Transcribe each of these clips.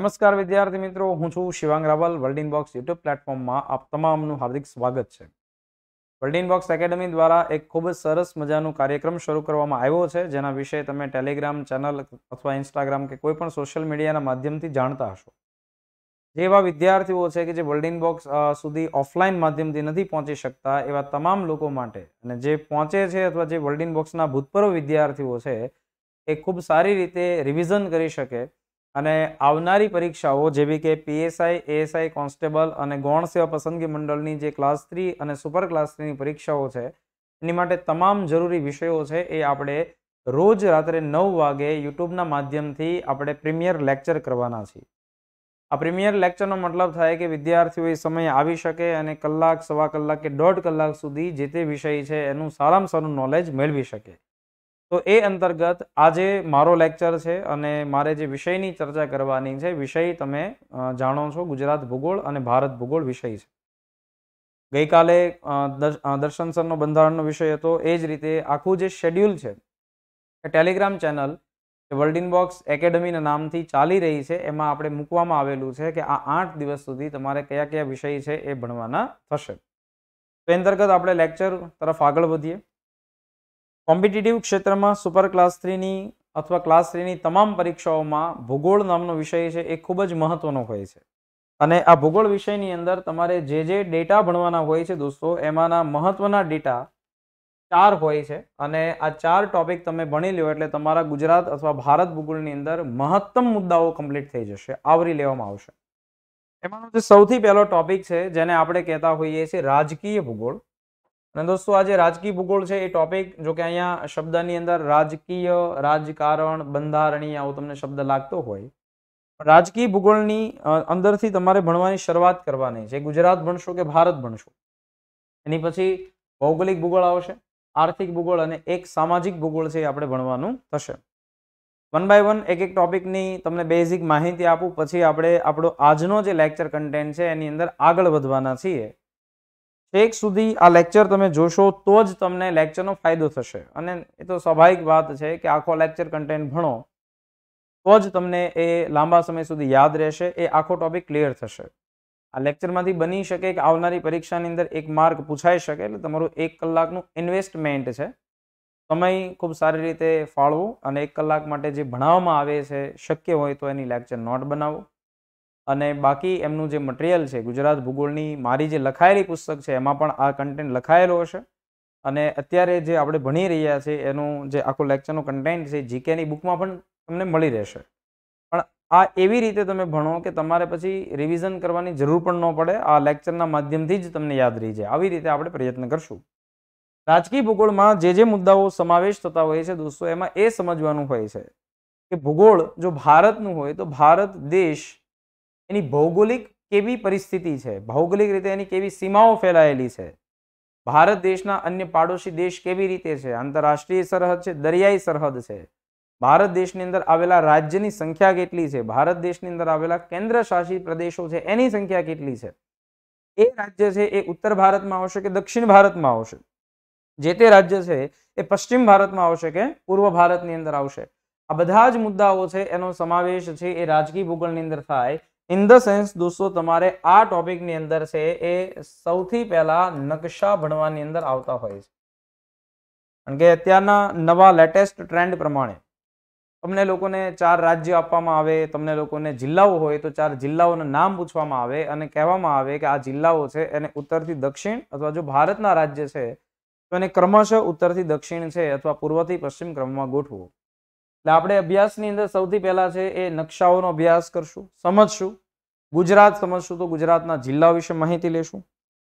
નમસ્કાર વિદ્યાર્થી મિત્રો હું છું Shivang Raval world inbox YouTube પ્લેટફોર્મમાં આપ તમામનું હાર્દિક સ્વાગત છે વર્લ્ડ ઇનબોક્સ એકેડમી દ્વારા એક ખૂબ જ સરસ મજાનું કાર્યક્રમ શરૂ કરવામાં આવ્યો છે જેના વિશે તમે ટેલિગ્રામ ચેનલ અથવા ઇન્સ્ટાગ્રામ કે કોઈપણ સોશિયલ મીડિયાના માધ્યમથી જાણતા હશો જે એવા વિદ્યાર્થીઓ છે કે જે વર્લ્ડ ઇનબોક્સ સુધી ઓફલાઈન માધ્યમથી નથી પહોંચી શકતા એવા તમામ લોકો માટે અને જે પહોંચે છે અથવા જે વર્લ્ડ ઇનબોક્સના ભૂતપૂર્વ વિદ્યાર્થીઓ છે એ ખૂબ સારી રીતે રિવિઝન કરી શકે અને આવનારી પરીક્ષાઓ જેવી કે પીએસઆઈ એએસઆઈ કોન્સ્ટેબલ અને ગૌણ સેવા પસંદગી મંડળની જે ક્લાસ થ્રી અને સુપર ક્લાસ થ્રીની પરીક્ષાઓ છે એની માટે તમામ જરૂરી વિષયો છે એ આપણે રોજ રાત્રે નવ વાગે યુટ્યુબના માધ્યમથી આપણે પ્રીમિયર લેક્ચર કરવાના છીએ આ પ્રીમિયર લેક્ચરનો મતલબ થાય કે વિદ્યાર્થીઓ એ સમય આવી શકે અને કલાક સવા કલાક કે દોઢ કલાક સુધી જે તે વિષય છે એનું સારામાં સારું નોલેજ મેળવી શકે તો એ અંતર્ગત આજે મારો લેક્ચર છે અને મારે જે વિષયની ચર્ચા કરવાની છે વિષય તમે જાણો છો ગુજરાત ભૂગોળ અને ભારત ભૂગોળ વિષય છે ગઈકાલે દર્શન સરનો બંધારણનો વિષય હતો એ જ રીતે આખું જે શેડ્યુલ છે એ ટેલિગ્રામ ચેનલ વર્લ્ડ બોક્સ એકેડમીના નામથી ચાલી રહી છે એમાં આપણે મૂકવામાં આવેલું છે કે આ આઠ દિવસ સુધી તમારે કયા કયા વિષય છે એ ભણવાના થશે તો અંતર્ગત આપણે લેક્ચર તરફ આગળ વધીએ કોમ્પિટિટિવ ક્ષેત્રમાં સુપર ક્લાસ થ્રીની અથવા ક્લાસ થ્રીની તમામ પરીક્ષાઓમાં ભૂગોળ નામનો વિષય છે એ ખૂબ જ મહત્વનો હોય છે અને આ ભૂગોળ વિષયની અંદર તમારે જે જે ડેટા ભણવાના હોય છે દોસ્તો એમાંના મહત્વના ડેટા ચાર હોય છે અને આ ચાર ટોપિક તમે ભણી લ્યો એટલે તમારા ગુજરાત અથવા ભારત ભૂગોળની અંદર મહત્તમ મુદ્દાઓ કમ્પ્લીટ થઈ જશે આવરી લેવામાં આવશે એમાંનો જે સૌથી પહેલો ટોપિક છે જેને આપણે કહેતા હોઈએ છીએ રાજકીય ભૂગોળ અને દોસ્તો આજે રાજકીય ભૂગોળ છે એ ટોપિક જો કે અહીંયા શબ્દની અંદર રાજકીય રાજકારણ બંધારણીય આવો તમને શબ્દ લાગતો હોય રાજકીય ભૂગોળની અંદરથી તમારે ભણવાની શરૂઆત કરવાની છે ગુજરાત ભણશો કે ભારત ભણશો એની પછી ભૌગોલિક ભૂગોળ આવશે આર્થિક ભૂગોળ અને એક સામાજિક ભૂગોળ છે એ આપણે ભણવાનું થશે વન બાય વન એક એક ટોપિકની તમને બેઝિક માહિતી આપું પછી આપણે આપણો આજનો જે લેક્ચર કન્ટેન્ટ છે એની અંદર આગળ વધવાના છીએ છેક સુધી આ લેક્ચર તમે જોશો તો જ તમને લેક્ચરનો ફાયદો થશે અને એ તો સ્વાભાવિક વાત છે કે આખો લેક્ચર કન્ટેન્ટ ભણો તો જ તમને એ લાંબા સમય સુધી યાદ રહેશે એ આખો ટોપિક ક્લિયર થશે આ લેક્ચરમાંથી બની શકે કે આવનારી પરીક્ષાની અંદર એક માર્ક પૂછાઈ શકે એટલે તમારું એક કલાકનું ઇન્વેસ્ટમેન્ટ છે સમય ખૂબ સારી રીતે ફાળવો અને એક કલાક માટે જે ભણાવવામાં આવે છે શક્ય હોય તો એની લેક્ચર નોટ બનાવો અને બાકી એમનું જે મટીરિયલ છે ગુજરાત ભૂગોળની મારી જે લખાયેલી પુસ્તક છે એમાં પણ આ કન્ટેન્ટ લખાયેલો હશે અને અત્યારે જે આપણે ભણી રહ્યા છે એનું જે આખું લેક્ચરનું કન્ટેન્ટ છે જીકેની બુકમાં પણ તમને મળી રહેશે પણ આ એવી રીતે તમે ભણો કે તમારે પછી રિવિઝન કરવાની જરૂર પણ ન પડે આ લેક્ચરના માધ્યમથી જ તમને યાદ રહી જાય આવી રીતે આપણે પ્રયત્ન કરશું રાજકીય ભૂગોળમાં જે જે મુદ્દાઓ સમાવેશ થતા હોય છે દોસ્તો એમાં એ સમજવાનું હોય છે કે ભૂગોળ જો ભારતનું હોય તો ભારત દેશ એની ભૌગોલિક કેવી પરિસ્થિતિ છે ભૌગોલિક રીતે એની કેવી સીમાઓ ફેલાયેલી છે ભારત દેશના અન્ય પાડોશી દેશ કેવી રીતે છે આંતરરાષ્ટ્રીય સરહદ છે દરિયાઈ સરહદ છે ભારત દેશની અંદર આવેલા રાજ્યની સંખ્યા કેટલી છે ભારત દેશની અંદર આવેલા કેન્દ્ર શાસિત પ્રદેશો છે એની સંખ્યા કેટલી છે એ રાજ્ય છે એ ઉત્તર ભારતમાં આવશે કે દક્ષિણ ભારતમાં આવશે જે તે રાજ્ય છે એ પશ્ચિમ ભારતમાં આવશે કે પૂર્વ ભારતની અંદર આવશે આ બધા જ મુદ્દાઓ છે એનો સમાવેશ છે એ રાજકીય ભૂગોળની અંદર થાય ઇન ધ સેન્સ દોસ્તો તમારે આ ટોપિકની અંદર છે એ સૌથી પહેલા નકશા ભણવાની અંદર આવતા હોય છે કારણ કે અત્યારના નવા લેટેસ્ટ ટ્રેન્ડ પ્રમાણે તમને લોકોને ચાર રાજ્ય આપવામાં આવે તમને લોકોને જિલ્લાઓ હોય તો ચાર જિલ્લાઓનું નામ પૂછવામાં આવે અને કહેવામાં આવે કે આ જિલ્લાઓ છે એને ઉત્તરથી દક્ષિણ અથવા જો ભારતના રાજ્ય છે તો એને ક્રમશઃ ઉત્તરથી દક્ષિણ છે અથવા પૂર્વથી પશ્ચિમ ક્રમમાં ગોઠવો એટલે આપણે અભ્યાસની અંદર સૌથી પહેલા છે એ નકશાઓનો અભ્યાસ કરશું સમજશું ગુજરાત સમજશું તો ગુજરાતના જિલ્લા વિશે માહિતી લેશું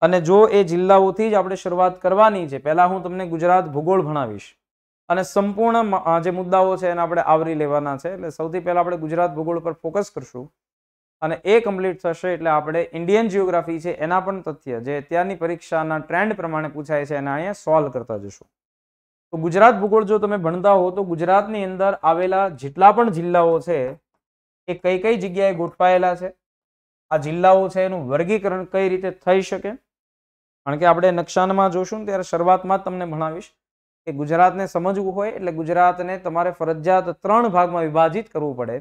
અને જો એ જિલ્લાઓથી જ આપણે શરૂઆત કરવાની છે પહેલાં હું તમને ગુજરાત ભૂગોળ ભણાવીશ અને સંપૂર્ણ જે મુદ્દાઓ છે એને આપણે આવરી લેવાના છે એટલે સૌથી પહેલાં આપણે ગુજરાત ભૂગોળ પર ફોકસ કરશું અને એ કમ્પ્લીટ થશે એટલે આપણે ઇન્ડિયન જિયોગ્રાફી છે એના પણ તથ્ય જે અત્યારની પરીક્ષાના ટ્રેન્ડ પ્રમાણે પૂછાય છે એને અહીંયા સોલ્વ કરતા જશું તો ગુજરાત ભૂગોળ જો તમે ભણતા હો તો ગુજરાતની અંદર આવેલા જેટલા પણ જિલ્લાઓ છે એ કઈ કઈ જગ્યાએ ગોઠવાયેલા છે આ જિલ્લાઓ છે એનું વર્ગીકરણ કઈ રીતે થઈ શકે કારણ કે આપણે નકશાનમાં જોશું ત્યારે શરૂઆતમાં જ તમને ભણાવીશ કે ગુજરાતને સમજવું હોય એટલે ગુજરાતને તમારે ફરજિયાત ત્રણ ભાગમાં વિભાજિત કરવું પડે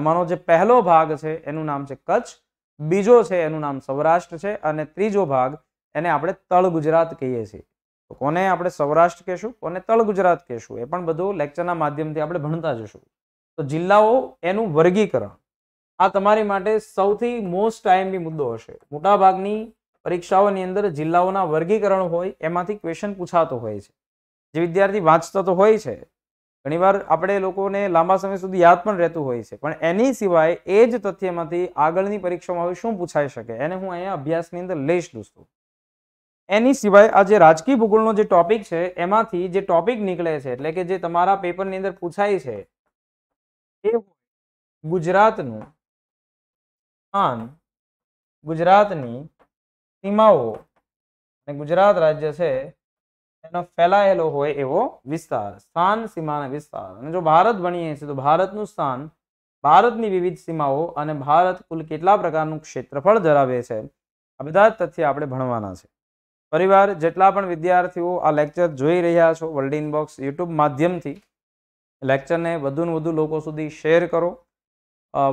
એમાંનો જે પહેલો ભાગ છે એનું નામ છે કચ્છ બીજો છે એનું નામ સૌરાષ્ટ્ર છે અને ત્રીજો ભાગ એને આપણે તળ ગુજરાત કહીએ છીએ તો કોને આપણે સૌરાષ્ટ્ર કહેશું કોને તળ ગુજરાત કહેશું એ પણ બધું લેક્ચરના માધ્યમથી આપણે ભણતા જશું તો જિલ્લાઓ એનું વર્ગીકરણ આ તમારી માટે સૌથી મોસ્ટ ટાઈમલી મુદ્દો હશે મોટાભાગની પરીક્ષાઓની અંદર જિલ્લાઓના વર્ગીકરણ હોય એમાંથી ક્વેશ્ચન પૂછાતો હોય છે જે વિદ્યાર્થી વાંચતો તો હોય છે ઘણીવાર આપણે લોકોને લાંબા સમય સુધી યાદ પણ રહેતું હોય છે પણ એની સિવાય એ જ તથ્યમાંથી આગળની પરીક્ષામાં હવે શું પૂછાઈ શકે એને હું અહીંયા અભ્યાસની અંદર લઈશ દોસ્તો એની સિવાય આ જે રાજકીય ભૂગોળનો જે ટોપિક છે એમાંથી જે ટોપિક નીકળે છે એટલે કે જે તમારા પેપરની અંદર પૂછાય છે એ ગુજરાતનું સ્થાન ગુજરાતની સીમાઓ અને ગુજરાત રાજ્ય છે એનો ફેલાયેલો હોય એવો વિસ્તાર સ્થાન સીમાના વિસ્તાર અને જો ભારત ભણીએ છીએ તો ભારતનું સ્થાન ભારતની વિવિધ સીમાઓ અને ભારત કુલ કેટલા પ્રકારનું ક્ષેત્રફળ ધરાવે છે આ બધા તથ્ય આપણે ભણવાના છે પરિવાર જેટલા પણ વિદ્યાર્થીઓ આ લેક્ચર જોઈ રહ્યા છો વર્લ્ડ ઇનબોક્સ યુટ્યુબ માધ્યમથી લેક્ચરને વધુને વધુ લોકો સુધી શેર કરો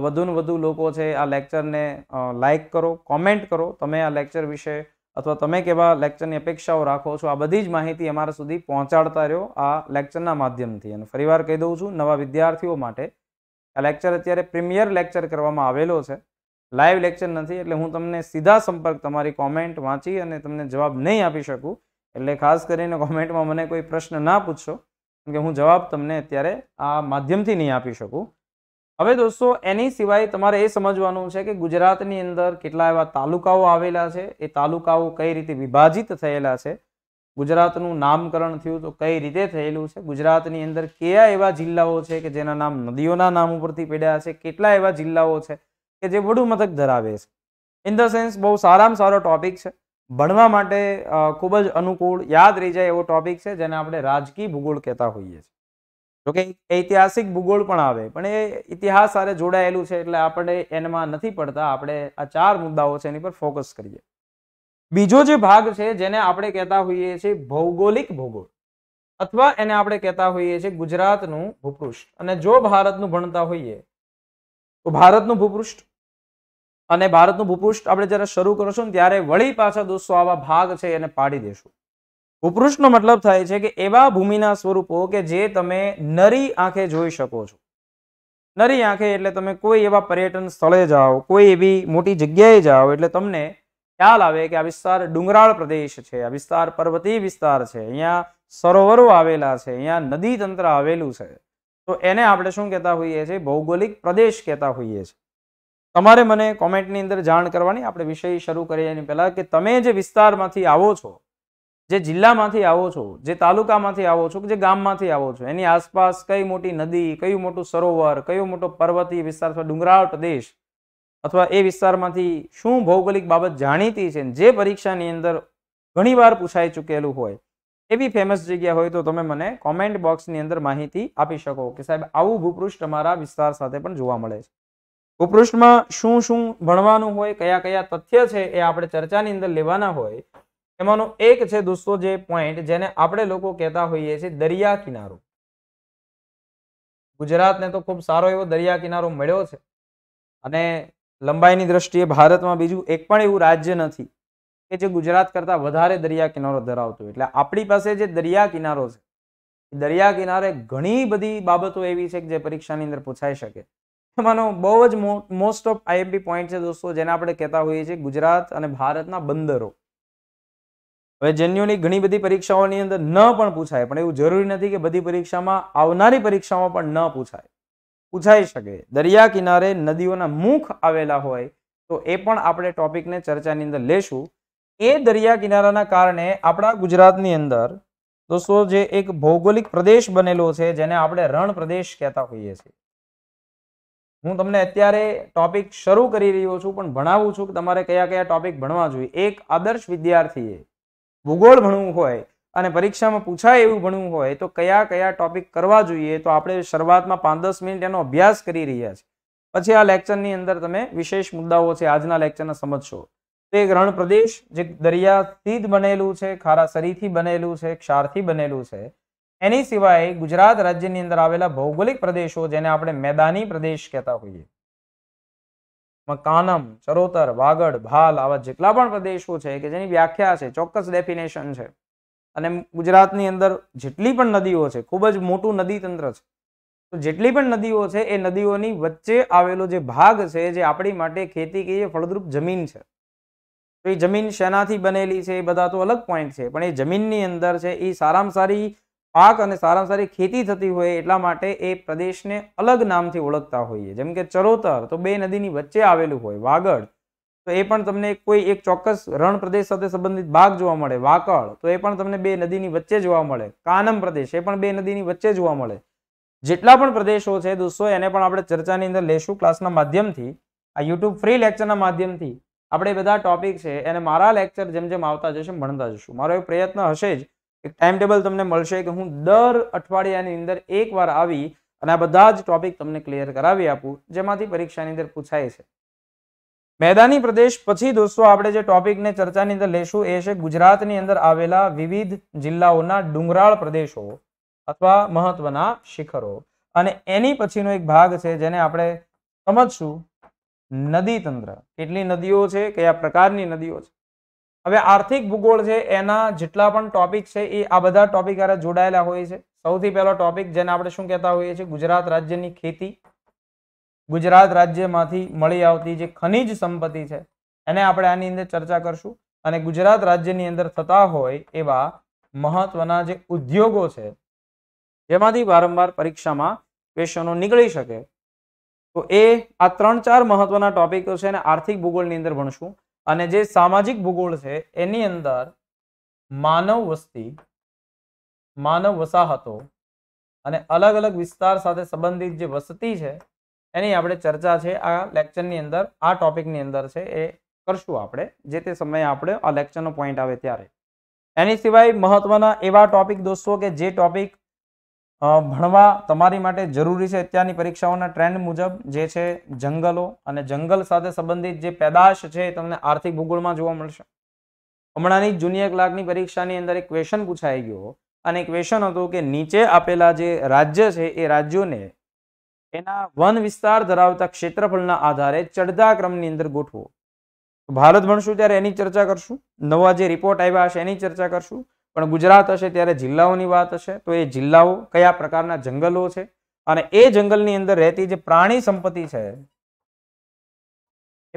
વધુ ને વધુ લોકો છે આ લેક્ચરને લાઇક કરો કોમેન્ટ કરો તમે આ લેક્ચર વિશે અથવા તમે કેવા લેક્ચરની અપેક્ષાઓ રાખો છો આ બધી જ માહિતી અમારા સુધી પહોંચાડતા રહ્યો આ લેક્ચરના માધ્યમથી અને ફરીવાર કહી દઉં છું નવા વિદ્યાર્થીઓ માટે આ લેક્ચર અત્યારે પ્રીમિયર લેક્ચર કરવામાં આવેલો છે લાઈવ લેક્ચર નથી એટલે હું તમને સીધા સંપર્ક તમારી કોમેન્ટ વાંચી અને તમને જવાબ નહીં આપી શકું એટલે ખાસ કરીને કોમેન્ટમાં મને કોઈ પ્રશ્ન ના પૂછશો કે હું જવાબ તમને અત્યારે આ માધ્યમથી નહીં આપી શકું હવે દોસ્તો એની સિવાય તમારે એ સમજવાનું છે કે ગુજરાતની અંદર કેટલા એવા તાલુકાઓ આવેલા છે એ તાલુકાઓ કઈ રીતે વિભાજિત થયેલા છે ગુજરાતનું નામકરણ થયું તો કઈ રીતે થયેલું છે ગુજરાતની અંદર કયા એવા જિલ્લાઓ છે કે જેના નામ નદીઓના નામ ઉપરથી પડ્યા છે કેટલા એવા જિલ્લાઓ છે કે જે વડું મથક ધરાવે છે ઇન ધ સેન્સ બહુ સારામાં સારો ટોપિક છે ભણવા માટે ખૂબ જ અનુકૂળ યાદ રહી જાય એવો ટોપિક છે જેને આપણે રાજકીય ભૂગોળ કહેતા હોઈએ છીએ જોકે ઐતિહાસિક ભૂગોળ પણ આવે પણ એ ઇતિહાસ સાથે જોડાયેલું છે એટલે આપણે એનામાં નથી પડતા આપણે આ ચાર મુદ્દાઓ છે એની પર ફોકસ કરીએ બીજો જે ભાગ છે જેને આપણે કહેતા હોઈએ છીએ ભૌગોલિક ભૂગોળ અથવા એને આપણે કહેતા હોઈએ છીએ ગુજરાતનું ભૂપૃષ્ઠ અને જો ભારતનું ભણતા હોઈએ તો ભારતનું ભૂપૃષ્ઠ અને ભારતનું ભૂપૃષ્ઠ આપણે જ્યારે શરૂ કરશું ત્યારે વળી પાછા દોસ્તો આવા ભાગ છે એને પાડી દેશું ભૂપૃષ્ઠનો મતલબ થાય છે કે એવા ભૂમિના સ્વરૂપો કે જે તમે નરી આંખે જોઈ શકો છો નરી આંખે એટલે તમે કોઈ એવા પર્યટન સ્થળે જાઓ કોઈ એવી મોટી જગ્યાએ જાઓ એટલે તમને ખ્યાલ આવે કે આ વિસ્તાર ડુંગરાળ પ્રદેશ છે આ વિસ્તાર પર્વતીય વિસ્તાર છે અહીંયા સરોવરો આવેલા છે અહીંયા નદી તંત્ર આવેલું છે તો એને આપણે શું કહેતા હોઈએ છીએ ભૌગોલિક પ્રદેશ કહેતા હોઈએ છીએ તમારે મને કોમેન્ટની અંદર જાણ કરવાની આપણે વિષય શરૂ કરીએ એની પહેલાં કે તમે જે વિસ્તારમાંથી આવો છો જે જિલ્લામાંથી આવો છો જે તાલુકામાંથી આવો છો કે જે ગામમાંથી આવો છો એની આસપાસ કઈ મોટી નદી કયું મોટું સરોવર કયો મોટો પર્વતીય વિસ્તાર અથવા ડુંગરાળ પ્રદેશ અથવા એ વિસ્તારમાંથી શું ભૌગોલિક બાબત જાણીતી છે જે પરીક્ષાની અંદર ઘણીવાર પૂછાઈ ચૂકેલું હોય એવી ફેમસ જગ્યા હોય તો તમે મને કોમેન્ટ બોક્સની અંદર માહિતી આપી શકો કે સાહેબ આવું ભૂપૃષ્ઠ અમારા વિસ્તાર સાથે પણ જોવા મળે છે ભૂપૃષ્ઠમાં શું શું ભણવાનું હોય કયા કયા તથ્ય છે એ આપણે ચર્ચાની અંદર લેવાના હોય એમાંનો એક છે દોસ્તો જે પોઈન્ટ જેને આપણે લોકો કહેતા હોઈએ છીએ દરિયા કિનારો ગુજરાતને તો ખૂબ સારો એવો દરિયા કિનારો મળ્યો છે અને લંબાઈની દ્રષ્ટિએ ભારતમાં બીજું એક પણ એવું રાજ્ય નથી કે જે ગુજરાત કરતાં વધારે દરિયા કિનારો ધરાવતું એટલે આપણી પાસે જે દરિયા કિનારો છે દરિયા કિનારે ઘણી બધી બાબતો એવી છે કે જે પરીક્ષાની અંદર પૂછાઈ શકે એમાંનો બહુ જ મોસ્ટ ઓફ આઈએમપી પોઈન્ટ છે દોસ્તો જેને આપણે કહેતા હોઈએ છીએ ગુજરાત અને ભારતના બંદરો હવે જેન્યુની ઘણી બધી પરીક્ષાઓની અંદર ન પણ પૂછાય પણ એવું જરૂરી નથી કે બધી પરીક્ષામાં આવનારી પરીક્ષામાં પણ ન પૂછાય પૂછાઈ શકે દરિયા કિનારે નદીઓના મુખ આવેલા હોય તો એ પણ આપણે ટોપિકને ચર્ચાની અંદર લેશું એ દરિયા કિનારાના કારણે આપણા ગુજરાતની અંદર દોસ્તો જે એક ભૌગોલિક પ્રદેશ બનેલો છે જેને આપણે રણ પ્રદેશ કહેતા હોઈએ છીએ હું તમને અત્યારે ટોપિક શરૂ કરી રહ્યો છું પણ ભણાવું છું કે તમારે કયા કયા ટોપિક ભણવા જોઈએ એક આદર્શ વિદ્યાર્થીએ ભૂગોળ ભણવું હોય અને પરીક્ષામાં પૂછાય એવું ભણવું હોય તો કયા કયા ટોપિક કરવા જોઈએ તો આપણે શરૂઆતમાં પાંચ દસ મિનિટ એનો અભ્યાસ કરી રહ્યા છીએ પછી આ લેક્ચરની અંદર તમે વિશેષ મુદ્દાઓ છે આજના લેક્ચરને સમજશો તે એક રણ પ્રદેશ જે દરિયાથી જ બનેલું છે ખારા સરીથી બનેલું છે ક્ષારથી બનેલું છે એની સિવાય ગુજરાત રાજ્યની અંદર આવેલા ભૌગોલિક પ્રદેશો જેને આપણે મેદાની પ્રદેશ કહેતા હોઈએ મકાનમ ચરોતર વાગડ ભાલ આવા જેટલા પણ પ્રદેશો છે કે જેની વ્યાખ્યા છે ચોક્કસ ડેફિનેશન છે અને ગુજરાતની અંદર જેટલી પણ નદીઓ છે ખૂબ જ મોટું નદી તંત્ર છે તો જેટલી પણ નદીઓ છે એ નદીઓની વચ્ચે આવેલો જે ભાગ છે જે આપણી માટે ખેતી કે ફળદ્રુપ જમીન છે તો એ જમીન શેનાથી બનેલી છે એ બધા તો અલગ પોઈન્ટ છે પણ એ જમીનની અંદર છે એ સારામાં સારી પાક અને સારામાં સારી ખેતી થતી હોય એટલા માટે એ પ્રદેશને અલગ નામથી ઓળખતા હોઈએ જેમ કે ચરોતર તો બે નદીની વચ્ચે આવેલું હોય વાગડ તો એ પણ તમને કોઈ એક ચોક્કસ રણ પ્રદેશ સાથે સંબંધિત ભાગ જોવા મળે વાકડ તો એ પણ તમને બે નદીની વચ્ચે જોવા મળે કાનમ પ્રદેશ એ પણ બે નદીની વચ્ચે જોવા મળે જેટલા પણ પ્રદેશો છે દોસ્તો એને પણ આપણે ચર્ચાની અંદર લેશું ક્લાસના માધ્યમથી આ યુટ્યુબ ફ્રી લેક્ચરના માધ્યમથી આપણે બધા ટોપિક છે એને મારા લેક્ચર જેમ જેમ આવતા જશે ભણતા જશું મારો એ પ્રયત્ન હશે જ એક ટાઈમ ટેબલ તમને મળશે કે હું દર અઠવાડિયાની અંદર એકવાર આવી અને આ બધા જ ટોપિક તમને ક્લિયર કરાવી આપું જેમાંથી પરીક્ષાની અંદર પૂછાય છે મેદાની પ્રદેશ પછી દોસ્તો આપણે જે ટોપિકને ચર્ચાની અંદર લેશું એ છે ગુજરાતની અંદર આવેલા વિવિધ જિલ્લાઓના ડુંગરાળ પ્રદેશો અથવા મહત્વના શિખરો અને એની પછીનો એક ભાગ છે જેને આપણે સમજશું નદી તંત્ર કેટલી નદીઓ છે કયા પ્રકારની નદીઓ છે હવે આર્થિક ભૂગોળ છે એના જેટલા પણ ટોપિક છે એ આ બધા ટોપિક આરે જોડાયેલા હોય છે સૌથી પહેલો ટોપિક જેને આપણે શું કહેતા હોઈએ છીએ ગુજરાત રાજ્યની ખેતી ગુજરાત રાજ્યમાંથી મળી આવતી જે ખનિજ સંપત્તિ છે એને આપણે આની અંદર ચર્ચા કરશું અને ગુજરાત રાજ્યની અંદર થતા હોય એવા મહત્વના જે ઉદ્યોગો છે જેમાંથી વારંવાર પરીક્ષામાં ક્વેશ્ચનો નીકળી શકે તો એ આ ત્રણ ચાર મહત્વના ટોપિકો છે અને આર્થિક ભૂગોળની અંદર ભણશું અને જે સામાજિક ભૂગોળ છે એની અંદર માનવ વસ્તી માનવ વસાહતો અને અલગ અલગ વિસ્તાર સાથે સંબંધિત જે વસ્તી છે એની આપણે ચર્ચા છે આ લેક્ચરની અંદર આ ટોપિકની અંદર છે એ કરશું આપણે જે તે સમયે આપણે આ લેક્ચરનો પોઈન્ટ આવે ત્યારે એની સિવાય મહત્વના એવા ટોપિક દોસ્તો કે જે ટોપિક ભણવા તમારી માટે જરૂરી છે અત્યારની પરીક્ષાઓના ટ્રેન્ડ મુજબ જે છે જંગલો અને જંગલ સાથે સંબંધિત જે પેદાશ છે તમને આર્થિક ભૂગોળમાં જોવા મળશે હમણાંની જુનિયર ક્લાર્કની પરીક્ષાની અંદર એક ક્વેશ્ચન પૂછાઈ ગયો અને ક્વેશ્ચન હતો કે નીચે આપેલા જે રાજ્ય છે એ રાજ્યોને એના વન વિસ્તાર ધરાવતા ક્ષેત્રફળના આધારે ચડતા ક્રમની અંદર ગોઠવો ભારત ભણશું ત્યારે એની ચર્ચા કરશું નવા જે રિપોર્ટ આવ્યા હશે એની ચર્ચા કરશું પણ ગુજરાત હશે ત્યારે જિલ્લાઓની વાત હશે તો એ જિલ્લાઓ કયા પ્રકારના જંગલો છે અને એ જંગલની અંદર રહેતી જે પ્રાણી સંપત્તિ છે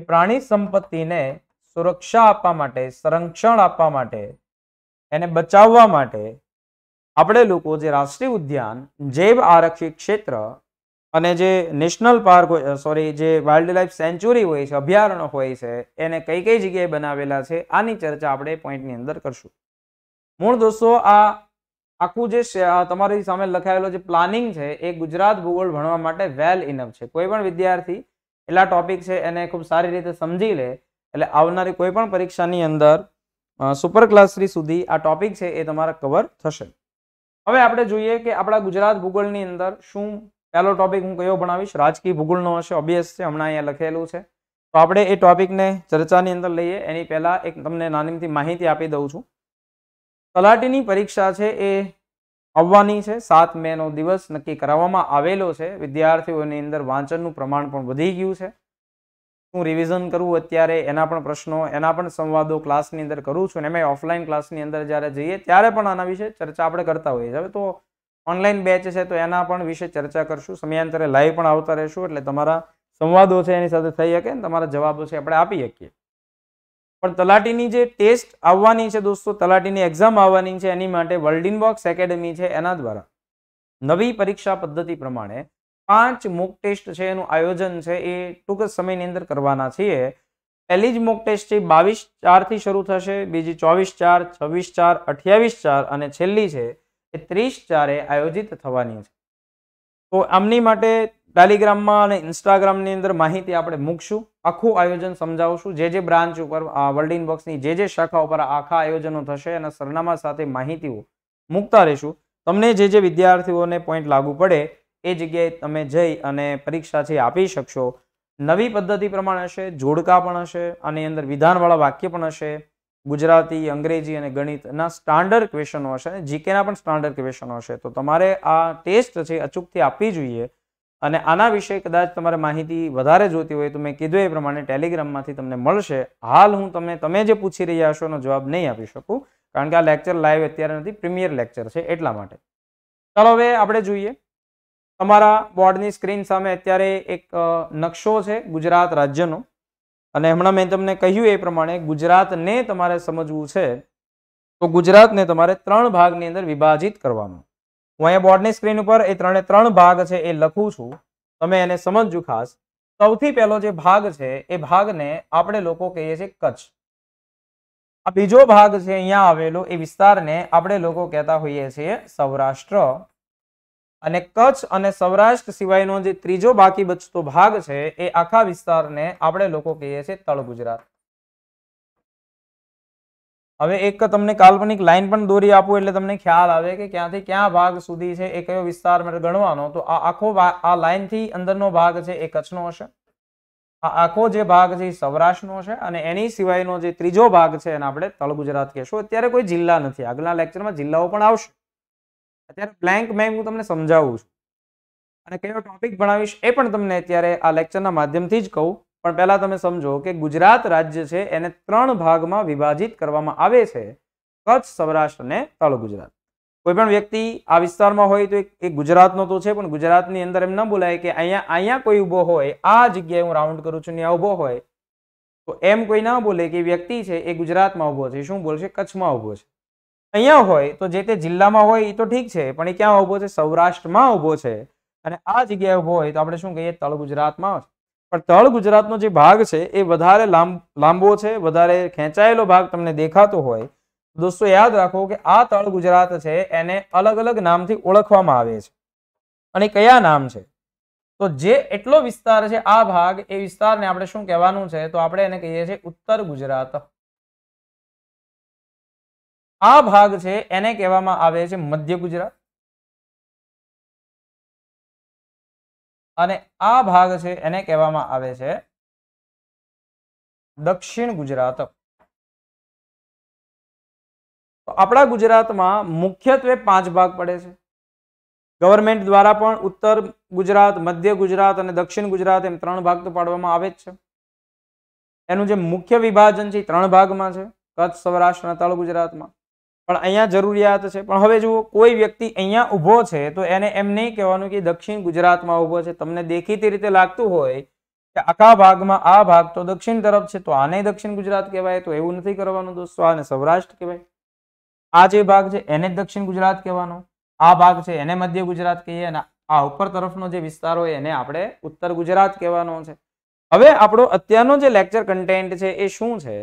એ પ્રાણી સંપત્તિને સુરક્ષા આપવા માટે સંરક્ષણ આપવા માટે એને બચાવવા માટે આપણે લોકો જે રાષ્ટ્રીય ઉદ્યાન જૈવ આરક્ષિત ક્ષેત્ર અને જે નેશનલ પાર્ક હોય સોરી જે વાઇલ્ડ લાઈફ સેન્ચુરી હોય છે અભયારણ્ય હોય છે એને કઈ કઈ જગ્યાએ બનાવેલા છે આની ચર્ચા આપણે પોઈન્ટની અંદર કરશું મૂળ દોસ્તો આ આખું જે તમારી સામે લખાયેલો જે પ્લાનિંગ છે એ ગુજરાત ભૂગોળ ભણવા માટે વેલ ઇનફ છે કોઈ પણ વિદ્યાર્થી એટલા ટોપિક છે એને ખૂબ સારી રીતે સમજી લે એટલે આવનારી કોઈ પણ પરીક્ષાની અંદર સુપર ક્લાસ થ્રી સુધી આ ટોપિક છે એ તમારા કવર થશે હવે આપણે જોઈએ કે આપણા ગુજરાત ભૂગોળની અંદર શું પહેલો ટોપિક હું કયો ભણાવીશ રાજકીય ભૂગોળનો હશે ઓબ્વિયસ છે હમણાં અહીંયા લખેલું છે તો આપણે એ ટોપિકને ચર્ચાની અંદર લઈએ એની પહેલાં એક તમને નાનીમથી માહિતી આપી દઉં છું તલાટીની પરીક્ષા છે એ આવવાની છે સાત મેનો દિવસ નક્કી કરાવવામાં આવેલો છે વિદ્યાર્થીઓની અંદર વાંચનનું પ્રમાણ પણ વધી ગયું છે હું રિવિઝન કરું અત્યારે એના પણ પ્રશ્નો એના પણ સંવાદો ક્લાસની અંદર કરું છું અને અમે ઓફલાઈન ક્લાસની અંદર જ્યારે જઈએ ત્યારે પણ આના વિશે ચર્ચા આપણે કરતા હોઈએ હવે તો ઓનલાઈન બેચ છે તો એના પણ વિશે ચર્ચા કરશું સમયાંતરે લાઈવ પણ આવતા રહેશું એટલે તમારા સંવાદો છે એની સાથે થઈ શકે ને તમારા જવાબો છે આપણે આપી શકીએ પણ તલાટીની જે ટેસ્ટ આવવાની છે દોસ્તો તલાટીની એક્ઝામ આવવાની છે એની માટે વર્લ્ડિન બોક્સ એકેડમી છે એના દ્વારા નવી પરીક્ષા પદ્ધતિ પ્રમાણે પાંચ મોક ટેસ્ટ છે એનું આયોજન છે એ ટૂંક જ સમયની અંદર કરવાના છીએ પહેલી જ મોક ટેસ્ટ છે બાવીસ ચારથી શરૂ થશે બીજી ચોવીસ ચાર છવ્વીસ ચાર અઠ્યાવીસ ચાર અને છેલ્લી છે એ ત્રીસ ચારે આયોજિત થવાની છે તો આમની માટે ટેલિગ્રામમાં અને ઇન્સ્ટાગ્રામની અંદર માહિતી આપણે મૂકશું આખું આયોજન સમજાવશું જે જે બ્રાન્ચ ઉપર વર્લ્ડ ઇનબોક્સની જે જે શાખા ઉપર આખા આયોજનો થશે અને સરનામા સાથે માહિતીઓ મૂકતા રહીશું તમને જે જે વિદ્યાર્થીઓને પોઈન્ટ લાગુ પડે એ જગ્યાએ તમે જઈ અને પરીક્ષા છે આપી શકશો નવી પદ્ધતિ પ્રમાણે હશે જોડકા પણ હશે આની અંદર વિધાનવાળા વાક્ય પણ હશે ગુજરાતી અંગ્રેજી અને ગણિતના સ્ટાન્ડર્ડ ક્વેશ્ચનો હશે અને જીકેના પણ સ્ટાન્ડર્ડ ક્વેશ્ચનો હશે તો તમારે આ ટેસ્ટ છે અચૂકથી આપવી જોઈએ અને આના વિશે કદાચ તમારે માહિતી વધારે જોઈતી હોય તો મેં કીધું એ પ્રમાણે ટેલિગ્રામમાંથી તમને મળશે હાલ હું તમને તમે જે પૂછી રહ્યા હશો એનો જવાબ નહીં આપી શકું કારણ કે આ લેક્ચર લાઈવ અત્યારે નથી પ્રીમિયર લેક્ચર છે એટલા માટે ચાલો હવે આપણે જોઈએ તમારા બોર્ડની સ્ક્રીન સામે અત્યારે એક નકશો છે ગુજરાત રાજ્યનો અને હમણાં મેં તમને કહ્યું એ પ્રમાણે ગુજરાતને તમારે સમજવું છે તો ગુજરાતને તમારે ત્રણ ભાગની અંદર વિભાજિત કરવાનું હું અહીંયા બોર્ડની સ્ક્રીન ઉપર એ ત્રણે ત્રણ ભાગ છે એ લખું છું તમે એને સમજજો ખાસ સૌથી પહેલો જે ભાગ છે એ ભાગને આપણે લોકો કહીએ છીએ કચ્છ આ બીજો ભાગ છે અહીંયા આવેલો એ વિસ્તારને આપણે લોકો કહેતા હોઈએ છીએ સૌરાષ્ટ્ર અને કચ્છ અને સૌરાષ્ટ્ર સિવાયનો જે ત્રીજો બાકી બચતો ભાગ છે એ આખા વિસ્તારને આપણે લોકો કહીએ છીએ તળ ગુજરાત હવે એક તમને કાલ્પનિક લાઇન પણ દોરી આપું એટલે તમને ખ્યાલ આવે કે ક્યાંથી ક્યાં ભાગ સુધી છે એ કયો વિસ્તાર ગણવાનો તો આ આખો આ લાઇનથી અંદરનો ભાગ છે એ કચ્છનો હશે આ આખો જે ભાગ છે એ સૌરાષ્ટ્રનો છે અને એની સિવાયનો જે ત્રીજો ભાગ છે એને આપણે તળ ગુજરાત કહેશું અત્યારે કોઈ જિલ્લા નથી આગલા લેક્ચરમાં જિલ્લાઓ પણ આવશે અત્યારે બ્લેન્ક મેપ હું તમને સમજાવું છું અને કયો ટોપિક ભણાવીશ એ પણ તમને અત્યારે આ લેક્ચરના માધ્યમથી જ કહું પણ પહેલાં તમે સમજો કે ગુજરાત રાજ્ય છે એને ત્રણ ભાગમાં વિભાજિત કરવામાં આવે છે કચ્છ સૌરાષ્ટ્ર અને તળ ગુજરાત કોઈ પણ વ્યક્તિ આ વિસ્તારમાં હોય તો એ ગુજરાતનો તો છે પણ ગુજરાતની અંદર એમ ન બોલાય કે અહીંયા અહીંયા કોઈ ઊભો હોય આ જગ્યાએ હું રાઉન્ડ કરું છું ત્યાં ઊભો હોય તો એમ કોઈ ના બોલે કે વ્યક્તિ છે એ ગુજરાતમાં ઊભો છે શું બોલશે કચ્છમાં ઊભો છે અહીંયા હોય તો જે તે જિલ્લામાં હોય એ તો ઠીક છે પણ એ ક્યાં ઊભો છે સૌરાષ્ટ્રમાં ઊભો છે અને આ જગ્યાએ ઊભો હોય તો આપણે શું કહીએ તળ ગુજરાતમાં પણ તળ ગુજરાતનો જે ભાગ છે એ વધારે લાંબો છે વધારે ખેંચાયેલો ભાગ તમને દેખાતો હોય દોસ્તો યાદ રાખો કે આ તળ ગુજરાત છે એને અલગ અલગ નામથી ઓળખવામાં આવે છે અને કયા નામ છે તો જે એટલો વિસ્તાર છે આ ભાગ એ વિસ્તારને આપણે શું કહેવાનું છે તો આપણે એને કહીએ છીએ ઉત્તર ગુજરાત આ ભાગ છે એને કહેવામાં આવે છે મધ્ય ગુજરાત અને આ ભાગ છે એને કહેવામાં આવે છે દક્ષિણ ગુજરાત તો આપણા ગુજરાતમાં મુખ્યત્વે પાંચ ભાગ પડે છે ગવર્મેન્ટ દ્વારા પણ ઉત્તર ગુજરાત મધ્ય ગુજરાત અને દક્ષિણ ગુજરાત એમ ત્રણ ભાગ તો પાડવામાં આવે જ છે એનું જે મુખ્ય વિભાજન છે ત્રણ ભાગમાં છે કચ્છ સૌરાષ્ટ્ર અને તળ ગુજરાતમાં પણ અહીંયા જરૂરિયાત છે પણ હવે જુઓ કોઈ વ્યક્તિ અહીંયા ઊભો છે તો એને એમ નહીં કહેવાનું કે દક્ષિણ ગુજરાતમાં ઊભો છે તમને દેખીતી રીતે લાગતું હોય કે આખા ભાગમાં આ ભાગ તો દક્ષિણ તરફ છે તો આને દક્ષિણ ગુજરાત કહેવાય તો એવું નથી કરવાનું દોસ્તો આને સૌરાષ્ટ્ર કહેવાય આ જે ભાગ છે એને દક્ષિણ ગુજરાત કહેવાનો આ ભાગ છે એને મધ્ય ગુજરાત કહીએ અને આ ઉપર તરફનો જે વિસ્તાર હોય એને આપણે ઉત્તર ગુજરાત કહેવાનો છે હવે આપણો અત્યારનો જે લેક્ચર કન્ટેન્ટ છે એ શું છે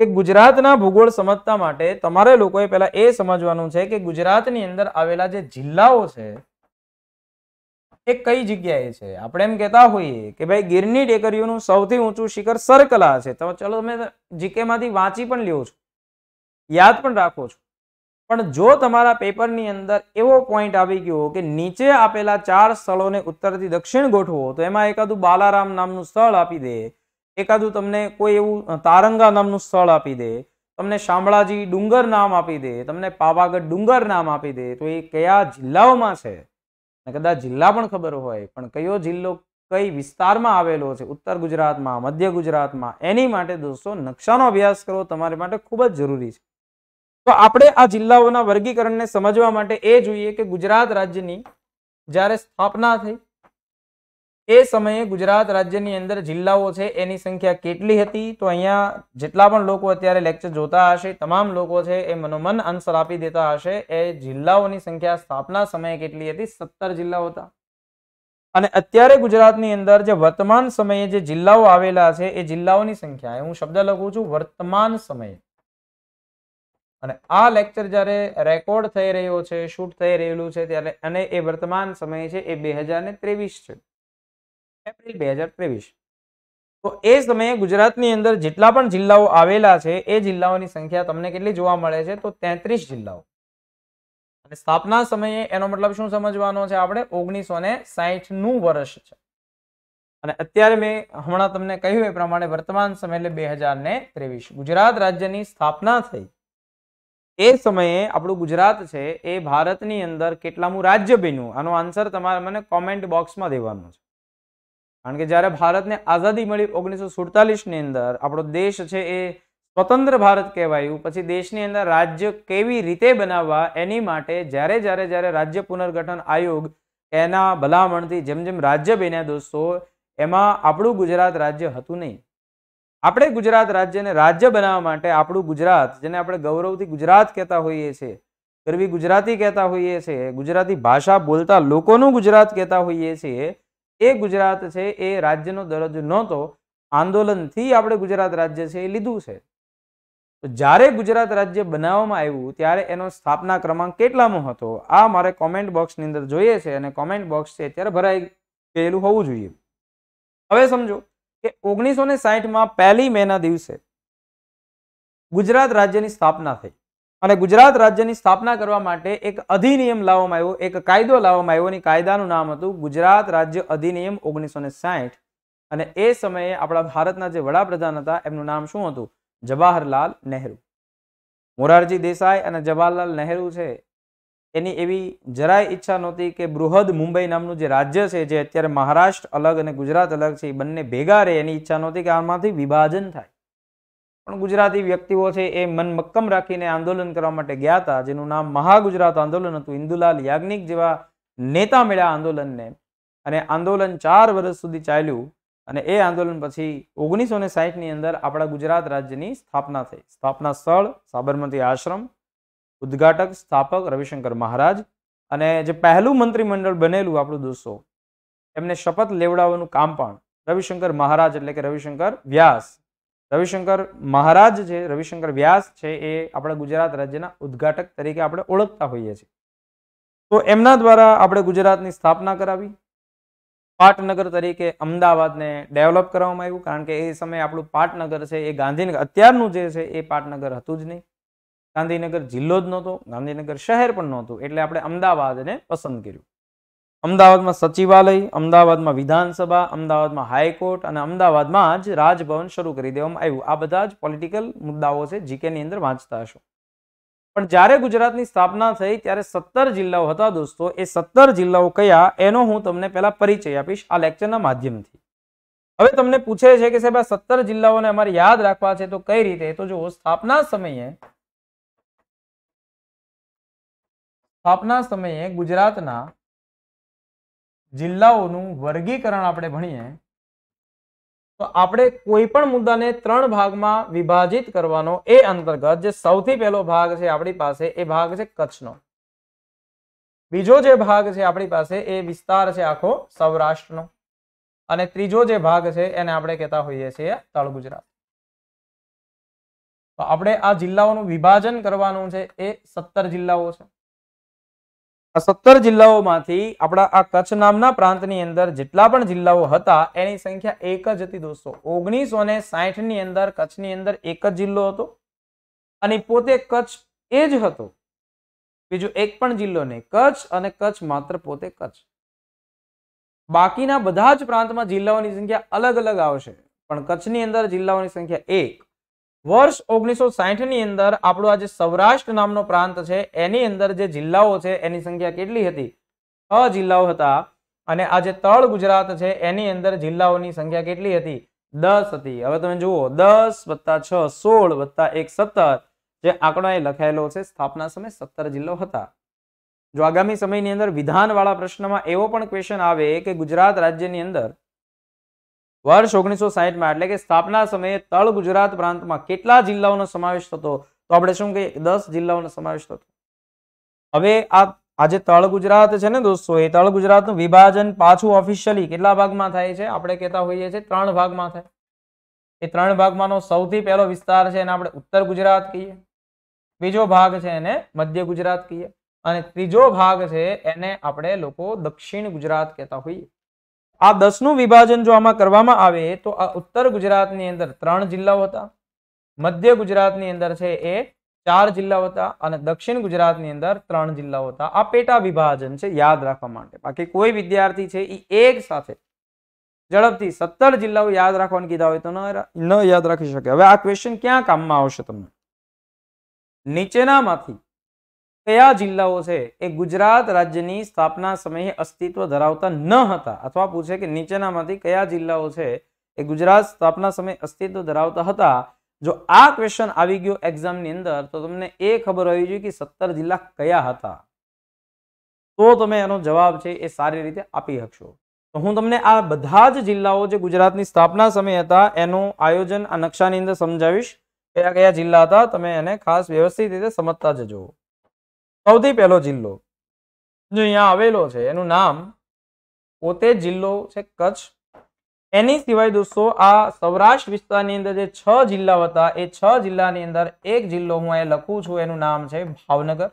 કે ગુજરાતના ભૂગોળ સમજતા માટે તમારે લોકોએ પહેલા એ સમજવાનું છે કે ગુજરાતની અંદર આવેલા જે જિલ્લાઓ છે એ કઈ જગ્યાએ છે આપણે એમ કહેતા હોઈએ કે ભાઈ ગીરની ટેકરીઓનું સૌથી ઊંચું શિખર સરકલા છે તો ચલો તમે જીકેમાંથી વાંચી પણ લ્યો છો યાદ પણ રાખો છો પણ જો તમારા પેપરની અંદર એવો પોઈન્ટ આવી ગયો કે નીચે આપેલા ચાર સ્થળોને ઉત્તરથી દક્ષિણ ગોઠવો તો એમાં એકાદું બાલારામ નામનું સ્થળ આપી દે એકાદું તમને કોઈ એવું તારંગા નામનું સ્થળ આપી દે તમને શામળાજી ડુંગર નામ આપી દે તમને પાવાગઢ ડુંગર નામ આપી દે તો એ કયા જિલ્લાઓમાં છે કદાચ જિલ્લા પણ ખબર હોય પણ કયો જિલ્લો કઈ વિસ્તારમાં આવેલો છે ઉત્તર ગુજરાતમાં મધ્ય ગુજરાતમાં એની માટે દોસ્તો નકશાનો અભ્યાસ કરવો તમારી માટે ખૂબ જ જરૂરી છે તો આપણે આ જિલ્લાઓના વર્ગીકરણને સમજવા માટે એ જોઈએ કે ગુજરાત રાજ્યની જ્યારે સ્થાપના થઈ એ સમયે ગુજરાત રાજ્યની અંદર જિલ્લાઓ છે એની સંખ્યા કેટલી હતી તો અહીંયા જેટલા પણ લોકો અત્યારે લેક્ચર જોતા હશે તમામ લોકો છે એ મનોમન આન્સર આપી દેતા હશે એ જિલ્લાઓની સંખ્યા સ્થાપના સમયે કેટલી હતી સત્તર જિલ્લાઓ હતા અને અત્યારે ગુજરાતની અંદર જે વર્તમાન સમયે જે જિલ્લાઓ આવેલા છે એ જિલ્લાઓની સંખ્યા હું શબ્દ લખું છું વર્તમાન સમયે અને આ લેક્ચર જ્યારે રેકોર્ડ થઈ રહ્યો છે શૂટ થઈ રહેલું છે ત્યારે અને એ વર્તમાન સમય છે એ બે છે એપ્રિલ બે હજાર ત્રેવીસ તો એ સમયે ગુજરાતની અંદર જેટલા પણ જિલ્લાઓ આવેલા છે એ જિલ્લાઓની સંખ્યા તમને કેટલી જોવા મળે છે તો તેત્રીસ જિલ્લાઓ અને સ્થાપના સમયે એનો મતલબ શું સમજવાનો છે આપણે ઓગણીસો ને નું વર્ષ છે અને અત્યારે મેં હમણાં તમને કહ્યું એ પ્રમાણે વર્તમાન સમય એટલે બે હજાર ને ત્રેવીસ ગુજરાત રાજ્યની સ્થાપના થઈ એ સમયે આપણું ગુજરાત છે એ ભારતની અંદર કેટલામું રાજ્ય બન્યું આનો આન્સર તમારે મને કોમેન્ટ બોક્સમાં દેવાનો છે કારણ કે જ્યારે ભારતને આઝાદી મળી ઓગણીસો સુડતાલીસની અંદર આપણો દેશ છે એ સ્વતંત્ર ભારત કહેવાયું પછી દેશની અંદર રાજ્ય કેવી રીતે બનાવવા એની માટે જ્યારે જ્યારે જ્યારે રાજ્ય પુનર્ગઠન આયોગ એના ભલામણથી જેમ જેમ રાજ્ય બન્યા દોસ્તો એમાં આપણું ગુજરાત રાજ્ય હતું નહીં આપણે ગુજરાત રાજ્યને રાજ્ય બનાવવા માટે આપણું ગુજરાત જેને આપણે ગૌરવથી ગુજરાત કહેતા હોઈએ છીએ ગરવી ગુજરાતી કહેતા હોઈએ છીએ ગુજરાતી ભાષા બોલતા લોકોનું ગુજરાત કહેતા હોઈએ છીએ એ ગુજરાત છે એ રાજ્યનો દરજ્જો નહોતો આંદોલનથી આપણે ગુજરાત રાજ્ય છે એ લીધું છે તો જ્યારે ગુજરાત રાજ્ય બનાવવામાં આવ્યું ત્યારે એનો સ્થાપના ક્રમાંક કેટલામો હતો આ મારે કોમેન્ટ બોક્સની અંદર જોઈએ છે અને કોમેન્ટ બોક્સ છે અત્યારે ભરાઈ ગયેલું હોવું જોઈએ હવે સમજો કે ઓગણીસો ને સાહીઠમાં પહેલી મેના દિવસે ગુજરાત રાજ્યની સ્થાપના થઈ અને ગુજરાત રાજ્યની સ્થાપના કરવા માટે એક અધિનિયમ લાવવામાં આવ્યો એક કાયદો લાવવામાં આવ્યો અને કાયદાનું નામ હતું ગુજરાત રાજ્ય અધિનિયમ ઓગણીસો અને એ સમયે આપણા ભારતના જે વડાપ્રધાન હતા એમનું નામ શું હતું જવાહરલાલ નહેરુ મોરારજી દેસાઈ અને જવાહરલાલ નહેરુ છે એની એવી જરાય ઈચ્છા નહોતી કે બૃહદ મુંબઈ નામનું જે રાજ્ય છે જે અત્યારે મહારાષ્ટ્ર અલગ અને ગુજરાત અલગ છે એ બંને ભેગા રહે એની ઈચ્છા નહોતી કે આમાંથી વિભાજન થાય પણ ગુજરાતી વ્યક્તિઓ છે એ મન મક્કમ રાખીને આંદોલન કરવા માટે ગયા હતા જેનું નામ મહાગુજરાત આંદોલન હતું ઇન્દુલાલ યાજ્ઞિક જેવા નેતા મળ્યા આંદોલનને અને આંદોલન ચાર વર્ષ સુધી ચાલ્યું અને એ આંદોલન પછી ઓગણીસો ને સાહીઠની અંદર આપણા ગુજરાત રાજ્યની સ્થાપના થઈ સ્થાપના સ્થળ સાબરમતી આશ્રમ ઉદ્ઘાટક સ્થાપક રવિશંકર મહારાજ અને જે પહેલું મંત્રીમંડળ બનેલું આપણું દોસ્તો એમને શપથ લેવડાવવાનું કામ પણ રવિશંકર મહારાજ એટલે કે રવિશંકર વ્યાસ રવિશંકર મહારાજ છે રવિશંકર વ્યાસ છે એ આપણા ગુજરાત રાજ્યના ઉદ્ઘાટક તરીકે આપણે ઓળખતા હોઈએ છીએ તો એમના દ્વારા આપણે ગુજરાતની સ્થાપના કરાવી પાટનગર તરીકે અમદાવાદને ડેવલપ કરવામાં આવ્યું કારણ કે એ સમયે આપણું પાટનગર છે એ ગાંધીનગર અત્યારનું જે છે એ પાટનગર હતું જ નહીં ગાંધીનગર જિલ્લો જ નહોતો ગાંધીનગર શહેર પણ નહોતું એટલે આપણે અમદાવાદને પસંદ કર્યું અમદાવાદમાં સચિવાલય અમદાવાદમાં વિધાનસભા અમદાવાદમાં હાઈકોર્ટ અને અમદાવાદમાં જ રાજભવન શરૂ કરી દેવામાં આવ્યું આ બધા જ પોલિટિકલ મુદ્દાઓ છે જીકેની અંદર વાંચતા હશો પણ જ્યારે ગુજરાતની સ્થાપના થઈ ત્યારે સત્તર જિલ્લાઓ હતા દોસ્તો એ સત્તર જિલ્લાઓ કયા એનો હું તમને પહેલા પરિચય આપીશ આ લેક્ચરના માધ્યમથી હવે તમને પૂછે છે કે સાહેબ આ સત્તર જિલ્લાઓને અમારે યાદ રાખવા છે તો કઈ રીતે તો જો સ્થાપના સમયે સ્થાપના સમયે ગુજરાતના જિલ્લાઓનું વર્ગીકરણ આપણે ભણીએ તો આપણે કોઈ પણ મુદ્દાને ત્રણ ભાગમાં વિભાજિત કરવાનો એ અંતર્ગત જે સૌથી પહેલો ભાગ છે આપણી પાસે એ ભાગ છે કચ્છનો બીજો જે ભાગ છે આપણી પાસે એ વિસ્તાર છે આખો સૌરાષ્ટ્રનો અને ત્રીજો જે ભાગ છે એને આપણે કહેતા હોઈએ છીએ તળ ગુજરાત તો આપણે આ જિલ્લાઓનું વિભાજન કરવાનું છે એ સત્તર જિલ્લાઓ છે સત્તર જિલ્લાઓમાંથી આપણા આ કચ્છ નામના પ્રાંતની અંદર જેટલા પણ જિલ્લાઓ હતા એની સંખ્યા એક જ હતી દોસ્તો ઓગણીસો ને ની અંદર કચ્છની અંદર એક જ જિલ્લો હતો અને પોતે કચ્છ એ જ હતો બીજો એક પણ જિલ્લો નહીં કચ્છ અને કચ્છ માત્ર પોતે કચ્છ બાકીના બધા જ પ્રાંતમાં જિલ્લાઓની સંખ્યા અલગ અલગ આવશે પણ કચ્છની અંદર જિલ્લાઓની સંખ્યા એક વર્ષ ઓગણીસો ની અંદર આપણો આજે સૌરાષ્ટ્ર નામનો પ્રાંત છે એની અંદર જે જિલ્લાઓ છે એની સંખ્યા કેટલી હતી છ જિલ્લાઓ હતા અને આજે તળ ગુજરાત છે એની અંદર જિલ્લાઓની સંખ્યા કેટલી હતી દસ હતી હવે તમે જુઓ દસ વત્તા છ સોળ વત્તા એક સત્તર જે આંકડો એ લખાયેલો છે સ્થાપના સમય સત્તર જિલ્લો હતા જો આગામી સમયની અંદર વિધાનવાળા પ્રશ્નમાં એવો પણ ક્વેશ્ચન આવે કે ગુજરાત રાજ્યની અંદર વર્ષ ઓગણીસો સાહીઠમાં એટલે કે સ્થાપના સમયે તળ ગુજરાત પ્રાંતમાં કેટલા જિલ્લાઓનો સમાવેશ થતો તો આપણે શું કહીએ દસ જિલ્લાઓનો સમાવેશ થતો હવે આ આજે તળ ગુજરાત છે ને દોસ્તો એ તળ ગુજરાતનું વિભાજન પાછું ઓફિશિયલી કેટલા ભાગમાં થાય છે આપણે કહેતા હોઈએ છીએ ત્રણ ભાગમાં થાય એ ત્રણ ભાગમાંનો સૌથી પહેલો વિસ્તાર છે એને આપણે ઉત્તર ગુજરાત કહીએ બીજો ભાગ છે એને મધ્ય ગુજરાત કહીએ અને ત્રીજો ભાગ છે એને આપણે લોકો દક્ષિણ ગુજરાત કહેતા હોઈએ આ દસનું વિભાજન જો આમાં કરવામાં આવે તો આ ઉત્તર ગુજરાતની અંદર ત્રણ જિલ્લાઓ હતા મધ્ય ગુજરાતની અંદર છે એ ચાર જિલ્લાઓ હતા અને દક્ષિણ ગુજરાતની અંદર ત્રણ જિલ્લાઓ હતા આ પેટા વિભાજન છે યાદ રાખવા માટે બાકી કોઈ વિદ્યાર્થી છે એ એક સાથે ઝડપથી સત્તર જિલ્લાઓ યાદ રાખવાની કીધા હોય તો ન યાદ રાખી શકે હવે આ ક્વેશ્ચન ક્યાં કામમાં આવશે તમને નીચેનામાંથી કયા જિલ્લાઓ છે એ ગુજરાત રાજ્યની સ્થાપના સમયે અસ્તિત્વ ધરાવતા ન હતા અથવા પૂછે કે નીચેનામાંથી કયા જિલ્લાઓ છે એ ગુજરાત સ્થાપના સમયે અસ્તિત્વ ધરાવતા હતા જો આ ક્વેશ્ચન આવી ગયો એક્ઝામની અંદર તો તમને એ ખબર હોવી જોઈએ કે સત્તર જિલ્લા કયા હતા તો તમે એનો જવાબ છે એ સારી રીતે આપી શકશો તો હું તમને આ બધા જ જિલ્લાઓ જે ગુજરાતની સ્થાપના સમયે હતા એનું આયોજન આ નકશાની અંદર સમજાવીશ કયા કયા જિલ્લા હતા તમે એને ખાસ વ્યવસ્થિત રીતે સમજતા જજો સૌથી પહેલો જિલ્લો જે અહીંયા આવેલો છે એનું નામ પોતે જિલ્લો છે કચ્છ એની સિવાય દોસ્તો આ સૌરાષ્ટ્ર વિસ્તારની અંદર જે છ જિલ્લા હતા એ છ જિલ્લાની અંદર એક જિલ્લો હું અહીંયા લખું છું એનું નામ છે ભાવનગર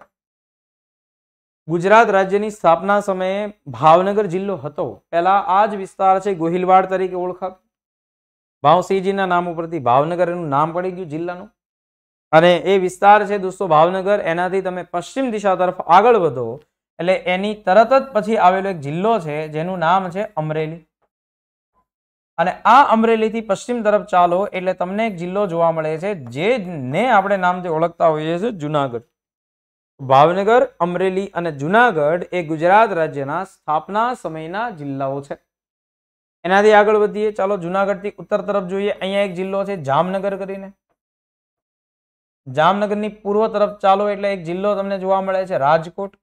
ગુજરાત રાજ્યની સ્થાપના સમયે ભાવનગર જિલ્લો હતો પહેલા આ જ વિસ્તાર છે ગોહિલવાડ તરીકે ઓળખાતો ભાવસિંહજીના નામ ઉપરથી ભાવનગર એનું નામ પડી ગયું જિલ્લાનું અને એ વિસ્તાર છે દોસ્તો ભાવનગર એનાથી તમે પશ્ચિમ દિશા તરફ આગળ વધો એટલે એની તરત જ પછી આવેલો એક જિલ્લો છે જેનું નામ છે અમરેલી અને આ અમરેલીથી પશ્ચિમ તરફ ચાલો એટલે તમને એક જિલ્લો જોવા મળે છે જે ને આપણે નામથી ઓળખતા હોઈએ છીએ જુનાગઢ ભાવનગર અમરેલી અને જુનાગઢ એ ગુજરાત રાજ્યના સ્થાપના સમયના જિલ્લાઓ છે એનાથી આગળ વધીએ ચાલો જુનાગઢથી ઉત્તર તરફ જોઈએ અહીંયા એક જિલ્લો છે જામનગર કરીને જામનગરની પૂર્વ તરફ ચાલો એટલે એક જિલ્લો તમને જોવા મળે છે રાજકોટ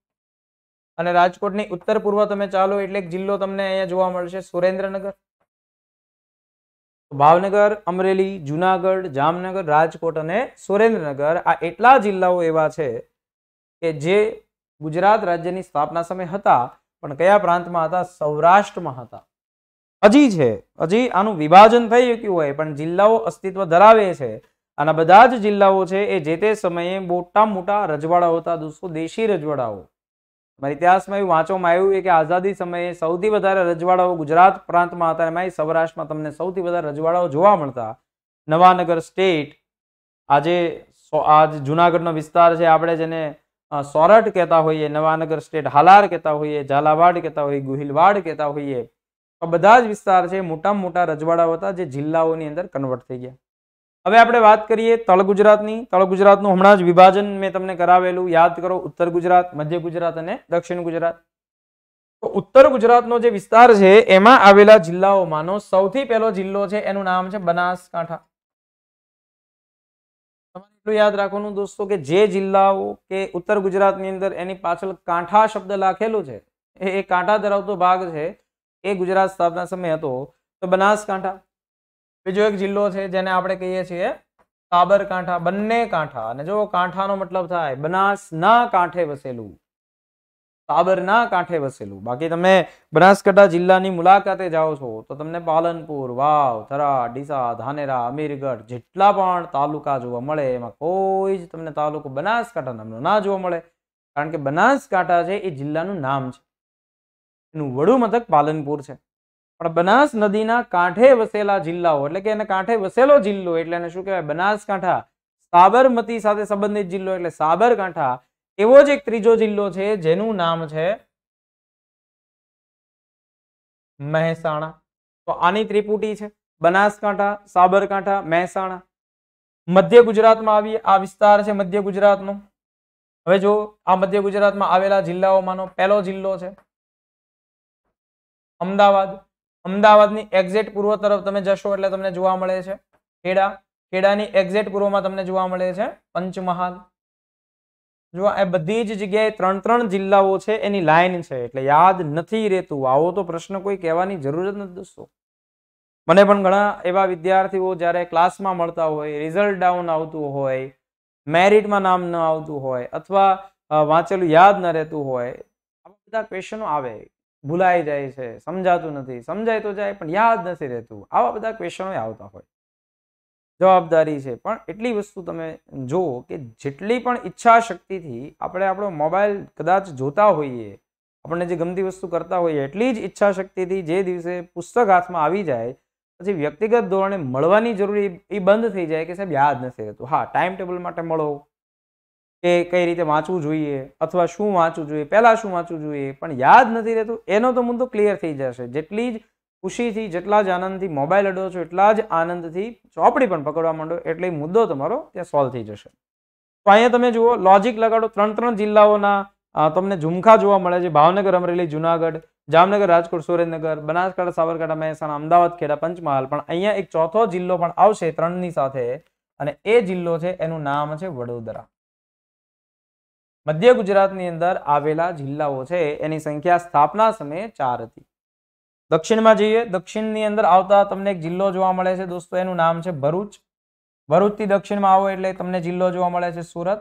અને રાજકોટની ઉત્તર પૂર્વ તમે ચાલો એટલે એક જિલ્લો તમને અહીંયા જોવા મળશે સુરેન્દ્રનગર ભાવનગર અમરેલી જુનાગઢ જામનગર રાજકોટ અને સુરેન્દ્રનગર આ એટલા જિલ્લાઓ એવા છે કે જે ગુજરાત રાજ્યની સ્થાપના સમય હતા પણ કયા પ્રાંતમાં હતા સૌરાષ્ટ્રમાં હતા હજી છે હજી આનું વિભાજન થઈ ગયું હોય પણ જિલ્લાઓ અસ્તિત્વ ધરાવે છે આના બધા જ જિલ્લાઓ છે એ જે તે સમયે મોટા મોટા રજવાડાઓ હતા દોસ્તો દેશી રજવાડાઓ અમારા ઇતિહાસમાં એવું વાંચવામાં આવ્યું કે આઝાદી સમયે સૌથી વધારે રજવાડાઓ ગુજરાત પ્રાંતમાં હતા એમાં સૌરાષ્ટ્રમાં તમને સૌથી વધારે રજવાડાઓ જોવા મળતા નવાનગર સ્ટેટ આજે આજ જુનાગઢનો વિસ્તાર છે આપણે જેને સોરઠ કહેતા હોઈએ નવાનગર સ્ટેટ હાલાર કહેતા હોઈએ ઝાલાવાડ કહેતા હોઈએ ગુહિલવાડ કહેતા હોઈએ બધા જ વિસ્તાર છે મોટા મોટા રજવાડાઓ હતા જે જિલ્લાઓની અંદર કન્વર્ટ થઈ ગયા હવે આપણે વાત કરીએ તળ ગુજરાતની તળ ગુજરાતનું હમણાં જ વિભાજન મેં તમને કરાવેલું યાદ કરો ઉત્તર ગુજરાત મધ્ય ગુજરાત અને દક્ષિણ ગુજરાત ઉત્તર ગુજરાતનો જે વિસ્તાર છે એમાં આવેલા જિલ્લાઓમાંનો સૌથી પહેલો જિલ્લો છે એનું નામ છે બનાસકાંઠા તમારે એટલું યાદ રાખવાનું દોસ્તો કે જે જિલ્લાઓ કે ઉત્તર ગુજરાતની અંદર એની પાછળ કાંઠા શબ્દ લખેલું છે એ કાંઠા ધરાવતો ભાગ છે એ ગુજરાત સ્થાપના સમય હતો તો બનાસકાંઠા બીજો એક જિલ્લો છે જેને આપણે કહીએ છીએ સાબરકાંઠા બંને કાંઠા અને જો કાંઠાનો મતલબ થાય બનાસના કાંઠે વસેલું સાબરના કાંઠે વસેલું બાકી તમે બનાસકાંઠા જિલ્લાની મુલાકાતે જાઓ છો તો તમને પાલનપુર વાવ થરા ડીસા ધાનેરા અમીરગઢ જેટલા પણ તાલુકા જોવા મળે એમાં કોઈ જ તમને તાલુકો બનાસકાંઠા નામનો ના જોવા મળે કારણ કે બનાસકાંઠા છે એ જિલ્લાનું નામ છે એનું વડું મથક પાલનપુર છે પણ બનાસ નદીના કાંઠે વસેલા જિલ્લાઓ એટલે કે એને કાંઠે વસેલો જિલ્લો એટલે એને શું કહેવાય બનાસકાંઠા સાબરમતી સાથે સંબંધિત જિલ્લો એટલે સાબરકાંઠા એવો જ એક ત્રીજો જિલ્લો છે જેનું નામ છે મહેસાણા તો આની ત્રિપુટી છે બનાસકાંઠા સાબરકાંઠા મહેસાણા મધ્ય ગુજરાતમાં આવી આ વિસ્તાર છે મધ્ય ગુજરાતનો હવે જો આ મધ્ય ગુજરાતમાં આવેલા જિલ્લાઓમાંનો પહેલો જિલ્લો છે અમદાવાદ અમદાવાદની એક્ઝેટ પૂર્વ તરફ તમે જશો એટલે તમને જોવા મળે છે ખેડા ખેડાની એક્ઝેટ પૂર્વમાં તમને જોવા મળે છે પંચમહાલ જો એ બધી જ જગ્યાએ ત્રણ ત્રણ જિલ્લાઓ છે એની લાઈન છે એટલે યાદ નથી રહેતું આવો તો પ્રશ્ન કોઈ કહેવાની જરૂર જ નથી દોસ્તો મને પણ ઘણા એવા વિદ્યાર્થીઓ જ્યારે ક્લાસમાં મળતા હોય રિઝલ્ટ ડાઉન આવતું હોય મેરિટમાં નામ ન આવતું હોય અથવા વાંચેલું યાદ ન રહેતું હોય આવા બધા ક્વેશ્ચનો આવે ભૂલાઈ જાય છે સમજાતું નથી સમજાય તો જાય પણ યાદ નથી રહેતું આવા બધા ક્વેશ્ચનો આવતા હોય જવાબદારી છે પણ એટલી વસ્તુ તમે જુઓ કે જેટલી પણ ઈચ્છા શક્તિથી આપણે આપણો મોબાઈલ કદાચ જોતા હોઈએ આપણને જે ગમતી વસ્તુ કરતા હોઈએ એટલી જ ઈચ્છા શક્તિથી જે દિવસે પુસ્તક હાથમાં આવી જાય પછી વ્યક્તિગત ધોરણે મળવાની જરૂરી એ બંધ થઈ જાય કે સાહેબ યાદ નથી રહેતું હા ટાઈમ ટેબલ માટે મળો કે કઈ રીતે વાંચવું જોઈએ અથવા શું વાંચવું જોઈએ પહેલાં શું વાંચવું જોઈએ પણ યાદ નથી રહેતું એનો તો મુદ્દો ક્લિયર થઈ જશે જેટલી જ ખુશીથી જેટલા જ આનંદથી મોબાઈલ અડો છો એટલા જ આનંદથી ચોપડી પણ પકડવા માંડો એટલે મુદ્દો તમારો ત્યાં સોલ્વ થઈ જશે તો અહીંયા તમે જુઓ લોજિક લગાડો ત્રણ ત્રણ જિલ્લાઓના તમને ઝુમખા જોવા મળે છે ભાવનગર અમરેલી જુનાગઢ જામનગર રાજકોટ સુરેન્દ્રનગર બનાસકાંઠા સાબરકાંઠા મહેસાણા અમદાવાદ ખેડા પંચમહાલ પણ અહીંયા એક ચોથો જિલ્લો પણ આવશે ત્રણની સાથે અને એ જિલ્લો છે એનું નામ છે વડોદરા મધ્ય ગુજરાતની અંદર આવેલા જિલ્લાઓ છે એની સંખ્યા સ્થાપના સમયે ચાર હતી દક્ષિણમાં જઈએ દક્ષિણની અંદર આવતા તમને એક જિલ્લો જોવા મળે છે દોસ્તો એનું નામ છે ભરૂચ ભરૂચથી દક્ષિણમાં આવો એટલે તમને જિલ્લો જોવા મળે છે સુરત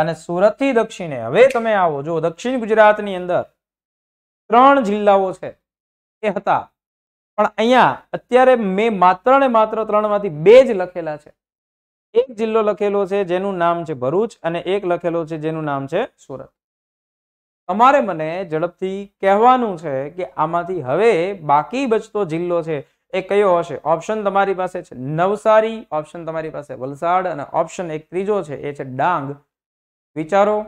અને સુરતથી દક્ષિણે હવે તમે આવો જો દક્ષિણ ગુજરાતની અંદર ત્રણ જિલ્લાઓ છે એ હતા પણ અહીંયા અત્યારે મેં માત્ર ને માત્ર ત્રણમાંથી બે જ લખેલા છે એક જિલ્લો લખેલો છે જેનું નામ છે ભરૂચ અને એક લખેલો છે જેનું નામ છે સુરત તમારે મને ઝડપથી કહેવાનું છે કે આમાંથી હવે બાકી બચતો જિલ્લો છે એ કયો હશે ઓપ્શન તમારી પાસે છે નવસારી ઓપ્શન તમારી પાસે વલસાડ અને ઓપ્શન એક ત્રીજો છે એ છે ડાંગ વિચારો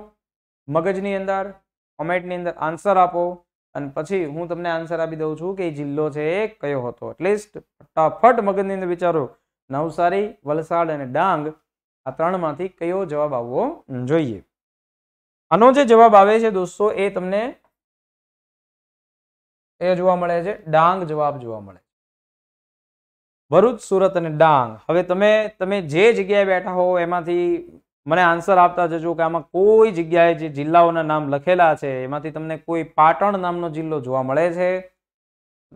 મગજની અંદર કોમેન્ટની અંદર આન્સર આપો અને પછી હું તમને આન્સર આપી દઉં છું કે એ જિલ્લો છે એ કયો હતો એટલીસ્ટ ફટાફટ મગજની અંદર વિચારો નવસારી વલસાડ અને ડાંગ આ ત્રણમાંથી કયો જવાબ આવવો જોઈએ આનો જે જવાબ આવે છે દોસ્તો એ તમને એ જોવા મળે છે ડાંગ જવાબ જોવા મળે ભરૂચ સુરત અને ડાંગ હવે તમે તમે જે જગ્યાએ બેઠા હો એમાંથી મને આન્સર આપતા જજો કે આમાં કોઈ જગ્યાએ જે જિલ્લાઓના નામ લખેલા છે એમાંથી તમને કોઈ પાટણ નામનો જિલ્લો જોવા મળે છે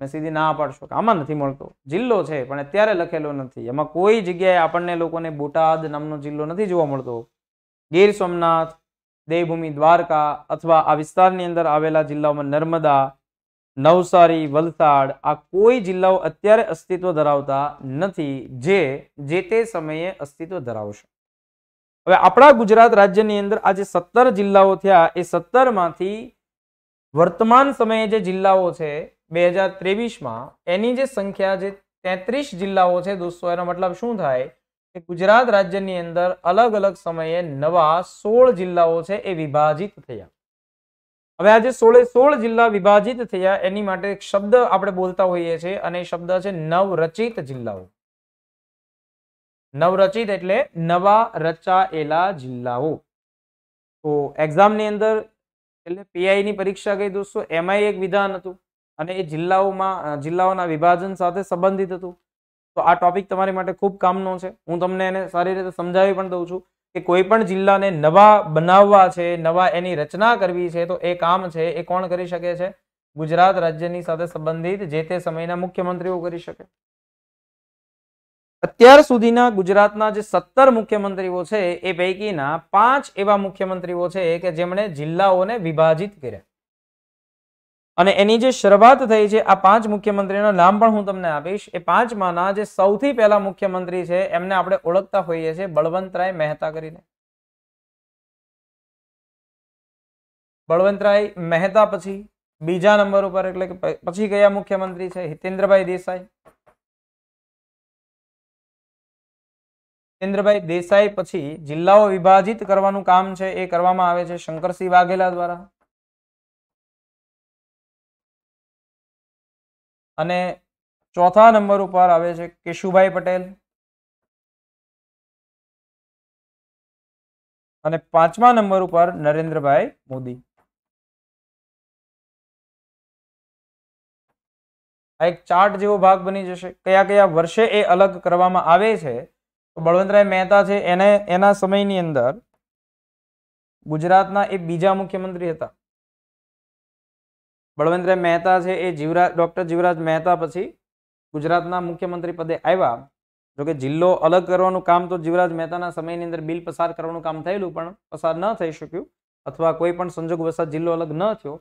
અને સીધી ના પાડશો કે આમાં નથી મળતો જિલ્લો છે પણ અત્યારે લખેલો નથી એમાં કોઈ જગ્યાએ આપણને લોકોને બોટાદ નામનો જિલ્લો નથી જોવા મળતો ગીર સોમનાથ દેવભૂમિ દ્વારકા અથવા આ વિસ્તારની અંદર આવેલા જિલ્લાઓમાં નર્મદા નવસારી વલસાડ આ કોઈ જિલ્લાઓ અત્યારે અસ્તિત્વ ધરાવતા નથી જે જે તે સમયે અસ્તિત્વ ધરાવશે હવે આપણા ગુજરાત રાજ્યની અંદર આ જે સત્તર જિલ્લાઓ થયા એ સત્તરમાંથી વર્તમાન સમયે જે જિલ્લાઓ છે બે હજાર ત્રેવીસમાં એની જે સંખ્યા જે તેત્રીસ જિલ્લાઓ છે દોસ્તો એનો મતલબ શું થાય કે ગુજરાત રાજ્યની અંદર અલગ અલગ સમયે નવા સોળ જિલ્લાઓ છે એ વિભાજિત થયા હવે આજે સોળે સોળ જિલ્લા વિભાજિત થયા એની માટે એક શબ્દ આપણે બોલતા હોઈએ છીએ અને શબ્દ છે નવરચિત જિલ્લાઓ નવરચિત એટલે નવા રચાયેલા જિલ્લાઓ તો એક્ઝામની અંદર એટલે પીઆઈ ની પરીક્ષા ગઈ દોસ્તો એમાં એક વિધાન હતું અને એ જિલ્લાઓમાં જિલ્લાઓના વિભાજન સાથે સંબંધિત હતું તો આ ટોપિક તમારી માટે ખૂબ કામનો છે હું તમને એને સારી રીતે સમજાવી પણ દઉં છું કે કોઈ પણ જિલ્લાને નવા બનાવવા છે નવા એની રચના કરવી છે તો એ કામ છે એ કોણ કરી શકે છે ગુજરાત રાજ્યની સાથે સંબંધિત જે તે સમયના મુખ્યમંત્રીઓ કરી શકે અત્યાર સુધીના ગુજરાતના જે સત્તર મુખ્યમંત્રીઓ છે એ પૈકીના પાંચ એવા મુખ્યમંત્રીઓ છે કે જેમણે જિલ્લાઓને વિભાજિત કર્યા અને એની જે શરૂઆત થઈ છે આ પાંચ મુખ્યમંત્રીના નામ પણ હું તમને આપીશ એ પાંચમાંના જે સૌથી પહેલા મુખ્યમંત્રી છે એમને આપણે ઓળખતા હોઈએ છીએ બળવંતરાય મહેતા કરીને બળવંતરાય મહેતા પછી બીજા નંબર ઉપર એટલે કે પછી કયા મુખ્યમંત્રી છે હિતેન્દ્રભાઈ દેસાઈ હિતેન્દ્રભાઈ દેસાઈ પછી જિલ્લાઓ વિભાજિત કરવાનું કામ છે એ કરવામાં આવે છે શંકરસિંહ વાઘેલા દ્વારા અને ચોથા નંબર ઉપર આવે છે કેશુભાઈ પટેલ અને પાંચમા નંબર ઉપર નરેન્દ્રભાઈ મોદી આ એક ચાર્ટ જેવો ભાગ બની જશે કયા કયા વર્ષે એ અલગ કરવામાં આવે છે તો બળવંતરાય મહેતા છે એને એના સમયની અંદર ગુજરાતના એ બીજા મુખ્યમંત્રી હતા બળવંતરાય મહેતા છે એ જીવરાજ ડૉક્ટર જીવરાજ મહેતા પછી ગુજરાતના મુખ્યમંત્રી પદે આવ્યા જોકે જિલ્લો અલગ કરવાનું કામ તો જીવરાજ મહેતાના સમયની અંદર બિલ પસાર કરવાનું કામ થયેલું પણ પસાર ન થઈ શક્યું અથવા કોઈ પણ સંજોગ સંજોગવશાત જિલ્લો અલગ ન થયો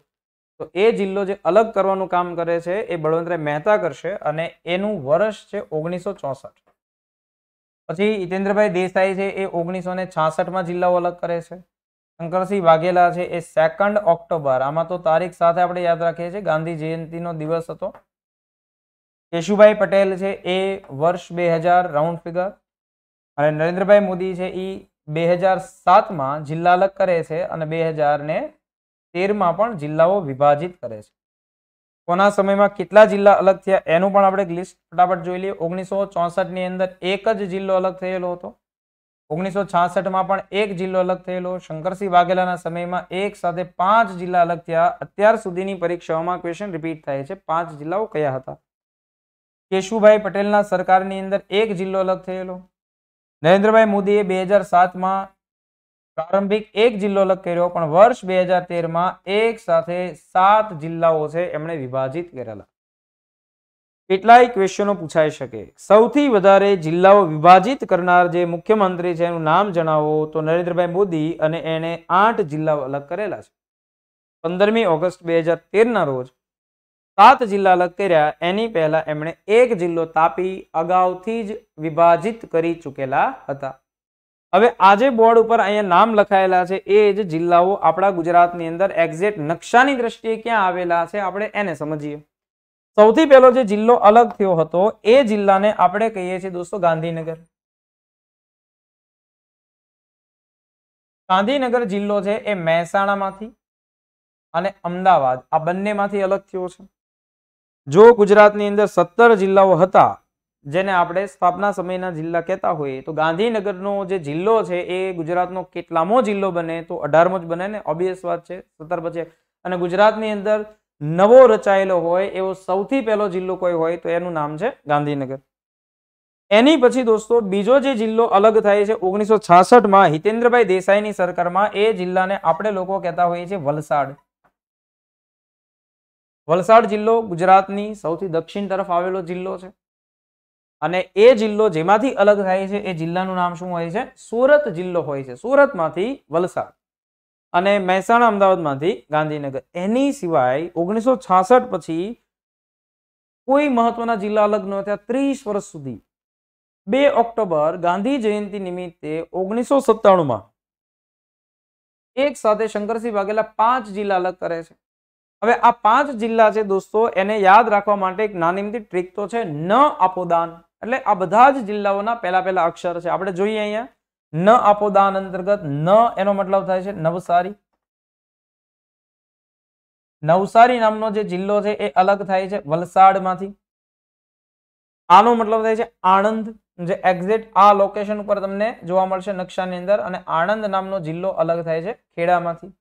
તો એ જિલ્લો જે અલગ કરવાનું કામ કરે છે એ બળવંતરાય મહેતા કરશે અને એનું વર્ષ છે ઓગણીસો ચોસઠ પછી હિતેન્દ્રભાઈ દેસાઈ છે એ ઓગણીસો ને છાસઠમાં જિલ્લાઓ અલગ કરે છે શંકરસિંહ વાઘેલા છે એ સેકન્ડ ઓક્ટોબર આમાં તો તારીખ સાથે આપણે યાદ રાખીએ છીએ ગાંધી જયંતિનો દિવસ હતો કેશુભાઈ પટેલ છે એ વર્ષ બે હજાર રાઉન્ડ ફિગર અને નરેન્દ્રભાઈ મોદી છે એ બે હજાર સાતમાં જિલ્લા અલગ કરે છે અને બે હજાર ને તેરમાં પણ જિલ્લાઓ વિભાજિત કરે છે કોના સમયમાં કેટલા જિલ્લા અલગ થયા એનું પણ આપણે લિસ્ટ ફટાફટ જોઈ લઈએ ઓગણીસો ચોસઠની અંદર એક જ જિલ્લો અલગ થયેલો હતો ઓગણીસો છાસઠમાં પણ એક જિલ્લો અલગ થયેલો શંકરસિંહ વાઘેલાના સમયમાં એક સાથે પાંચ જિલ્લા અલગ થયા અત્યાર સુધીની પરીક્ષાઓમાં ક્વેશ્ચન રિપીટ થાય છે પાંચ જિલ્લાઓ કયા હતા કેશુભાઈ પટેલના સરકારની અંદર એક જિલ્લો અલગ થયેલો નરેન્દ્રભાઈ મોદીએ બે હજાર સાતમાં પ્રારંભિક એક જિલ્લો અલગ કર્યો પણ વર્ષ બે હજાર તેરમાં એક સાથે સાત જિલ્લાઓ છે એમણે વિભાજિત કરેલા કેટલાય ક્વેશ્ચનો પૂછાઈ શકે સૌથી વધારે જિલ્લાઓ વિભાજિત કરનાર જે મુખ્યમંત્રી છે એનું નામ જણાવો તો નરેન્દ્રભાઈ મોદી અને એણે આઠ જિલ્લાઓ અલગ કરેલા છે પંદરમી ઓગસ્ટ બે હજાર તેરના રોજ સાત જિલ્લા અલગ કર્યા એની પહેલા એમણે એક જિલ્લો તાપી અગાઉથી જ વિભાજિત કરી ચૂકેલા હતા હવે આજે બોર્ડ ઉપર અહીંયા નામ લખાયેલા છે એ જ જિલ્લાઓ આપણા ગુજરાતની અંદર એક્ઝેક્ટ નકશાની દ્રષ્ટિએ ક્યાં આવેલા છે આપણે એને સમજીએ સૌથી પહેલો જે જિલ્લો અલગ થયો હતો એ જિલ્લાને આપણે કહીએ છીએ દોસ્તો ગાંધીનગર ગાંધીનગર જિલ્લો છે એ મહેસાણામાંથી અને અમદાવાદ આ બંનેમાંથી અલગ થયો છે જો ગુજરાતની અંદર સત્તર જિલ્લાઓ હતા જેને આપણે સ્થાપના સમયના જિલ્લા કહેતા હોઈએ તો ગાંધીનગરનો જે જિલ્લો છે એ ગુજરાતનો કેટલામો જિલ્લો બને તો અઢારમો જ બને ને ઓબ્વિયસ વાત છે સત્તર પછી અને ગુજરાતની અંદર નવો રચાયેલો હોય એવો સૌથી પહેલો જિલ્લો કોઈ હોય તો એનું નામ છે ગાંધીનગર એની પછી દોસ્તો બીજો જે જિલ્લો અલગ થાય છે ઓગણીસો છાસઠમાં હિતેન્દ્રભાઈ દેસાઈની સરકારમાં એ જિલ્લાને આપણે લોકો કહેતા હોઈએ છીએ વલસાડ વલસાડ જિલ્લો ગુજરાતની સૌથી દક્ષિણ તરફ આવેલો જિલ્લો છે અને એ જિલ્લો જેમાંથી અલગ થાય છે એ જિલ્લાનું નામ શું હોય છે સુરત જિલ્લો હોય છે સુરતમાંથી વલસાડ અને મહેસાણા અમદાવાદમાંથી ગાંધીનગર એની સિવાય ઓગણીસો છાસઠ પછી કોઈ મહત્વના જિલ્લા અલગ થયા ત્રીસ વર્ષ સુધી બે ઓક્ટોબર ગાંધી જયંતિ નિમિત્તે ઓગણીસો સત્તાણુંમાં એક સાથે શંકરસિંહ વાઘેલા પાંચ જિલ્લા અલગ કરે છે હવે આ પાંચ જિલ્લા છે દોસ્તો એને યાદ રાખવા માટે એક નાનીમતી ટ્રીક તો છે ન આપોદાન એટલે આ બધા જ જિલ્લાઓના પહેલા પહેલા અક્ષર છે આપણે જોઈએ અહીંયા ન આપો દાન અંતર્ગત ન એનો મતલબ થાય છે નવસારી નવસારી નામનો જે જિલ્લો છે એ અલગ થાય છે વલસાડમાંથી આનો મતલબ થાય છે આણંદ જે એક્ઝેક્ટ આ લોકેશન ઉપર તમને જોવા મળશે નકશાની અંદર અને આણંદ નામનો જિલ્લો અલગ થાય છે ખેડામાંથી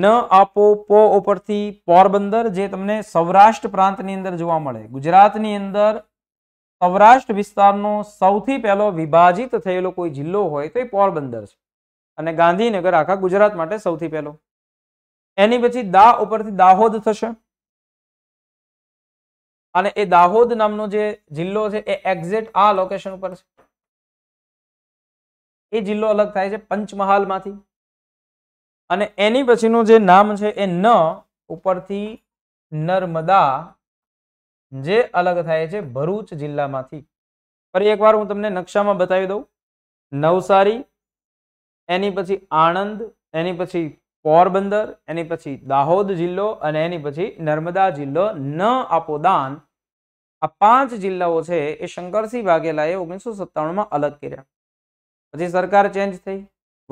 ન આપો પો ઉપરથી પોરબંદર જે તમને સૌરાષ્ટ્ર પ્રાંતની અંદર જોવા મળે ગુજરાતની અંદર સૌરાષ્ટ્ર વિસ્તારનો સૌથી પહેલો વિભાજિત થયેલો કોઈ જિલ્લો હોય તો એ પોરબંદર છે અને ગાંધીનગર આખા ગુજરાત માટે સૌથી પહેલો એની પછી દા ઉપરથી દાહોદ થશે અને એ દાહોદ નામનો જે જિલ્લો છે એ એક્ઝેક્ટ આ લોકેશન ઉપર છે એ જિલ્લો અલગ થાય છે પંચમહાલમાંથી અને એની પછીનું જે નામ છે એ ન ઉપરથી નર્મદા જે અલગ થાય છે ભરૂચ જિલ્લામાંથી ફરી એકવાર હું તમને નકશામાં બતાવી દઉં નવસારી એની પછી આણંદ એની પછી પોરબંદર એની પછી દાહોદ જિલ્લો અને એની પછી નર્મદા જિલ્લો ન આપો દાન આ પાંચ જિલ્લાઓ છે એ શંકરસિંહ વાઘેલાએ ઓગણીસો સત્તાણુંમાં અલગ કર્યા પછી સરકાર ચેન્જ થઈ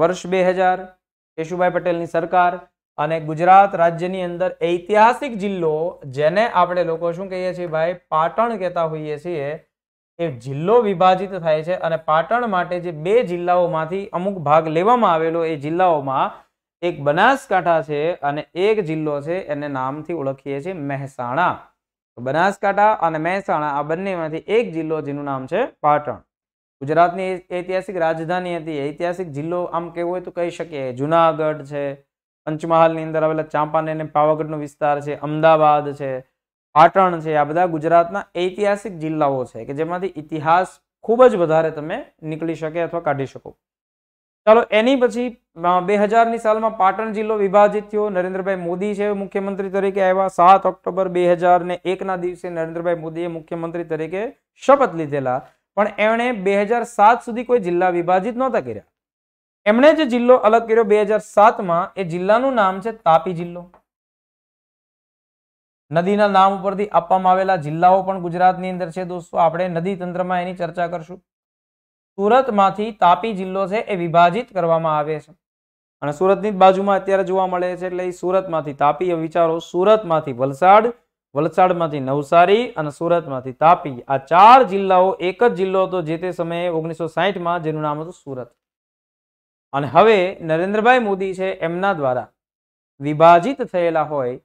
વર્ષ બે હજાર કેશુભાઈ પટેલની સરકાર અને ગુજરાત રાજ્યની અંદર ઐતિહાસિક જિલ્લો જેને આપણે લોકો શું કહીએ છીએ ભાઈ પાટણ કહેતા હોઈએ છીએ એ જિલ્લો વિભાજિત થાય છે અને પાટણ માટે જે બે જિલ્લાઓમાંથી અમુક ભાગ લેવામાં આવેલો એ જિલ્લાઓમાં એક બનાસકાંઠા છે અને એક જિલ્લો છે એને નામથી ઓળખીએ છીએ મહેસાણા બનાસકાંઠા અને મહેસાણા આ બંનેમાંથી એક જિલ્લો જેનું નામ છે પાટણ ગુજરાતની ઐતિહાસિક રાજધાની હતી ઐતિહાસિક જિલ્લો આમ કહેવું હોય તો કહી શકીએ જુનાગઢ છે પંચમહાલની અંદર આવેલા ચાંપાનેર અને પાવાગઢનો વિસ્તાર છે અમદાવાદ છે પાટણ છે આ બધા ગુજરાતના ઐતિહાસિક જિલ્લાઓ છે કે જેમાંથી ઇતિહાસ ખૂબ જ વધારે તમે નીકળી શકે અથવા કાઢી શકો ચાલો એની પછી બે હજારની સાલમાં પાટણ જિલ્લો વિભાજિત થયો નરેન્દ્રભાઈ મોદી છે મુખ્યમંત્રી તરીકે આવ્યા સાત ઓક્ટોબર બે હજાર ને એકના દિવસે નરેન્દ્રભાઈ મોદીએ મુખ્યમંત્રી તરીકે શપથ લીધેલા પણ એણે બે હજાર સાત સુધી કોઈ જિલ્લા વિભાજિત નહોતા કર્યા એમણે જે જિલ્લો અલગ કર્યો બે હજાર સાતમાં એ જિલ્લાનું નામ છે તાપી જિલ્લો નદીના નામ ઉપરથી આપવામાં આવેલા જિલ્લાઓ પણ ગુજરાતની અંદર છે દોસ્તો આપણે નદી તંત્રમાં એની ચર્ચા કરશું સુરતમાંથી તાપી જિલ્લો છે એ વિભાજિત કરવામાં આવે છે અને સુરતની બાજુમાં અત્યારે જોવા મળે છે એટલે સુરતમાંથી તાપી વિચારો સુરતમાંથી વલસાડ વલસાડમાંથી નવસારી અને સુરતમાંથી તાપી આ ચાર જિલ્લાઓ એક જ જિલ્લો હતો જે તે સમયે ઓગણીસો સાહીઠમાં જેનું નામ હતું સુરત અને હવે નરેન્દ્રભાઈ મોદી છે એમના દ્વારા વિભાજિત થયેલા હોય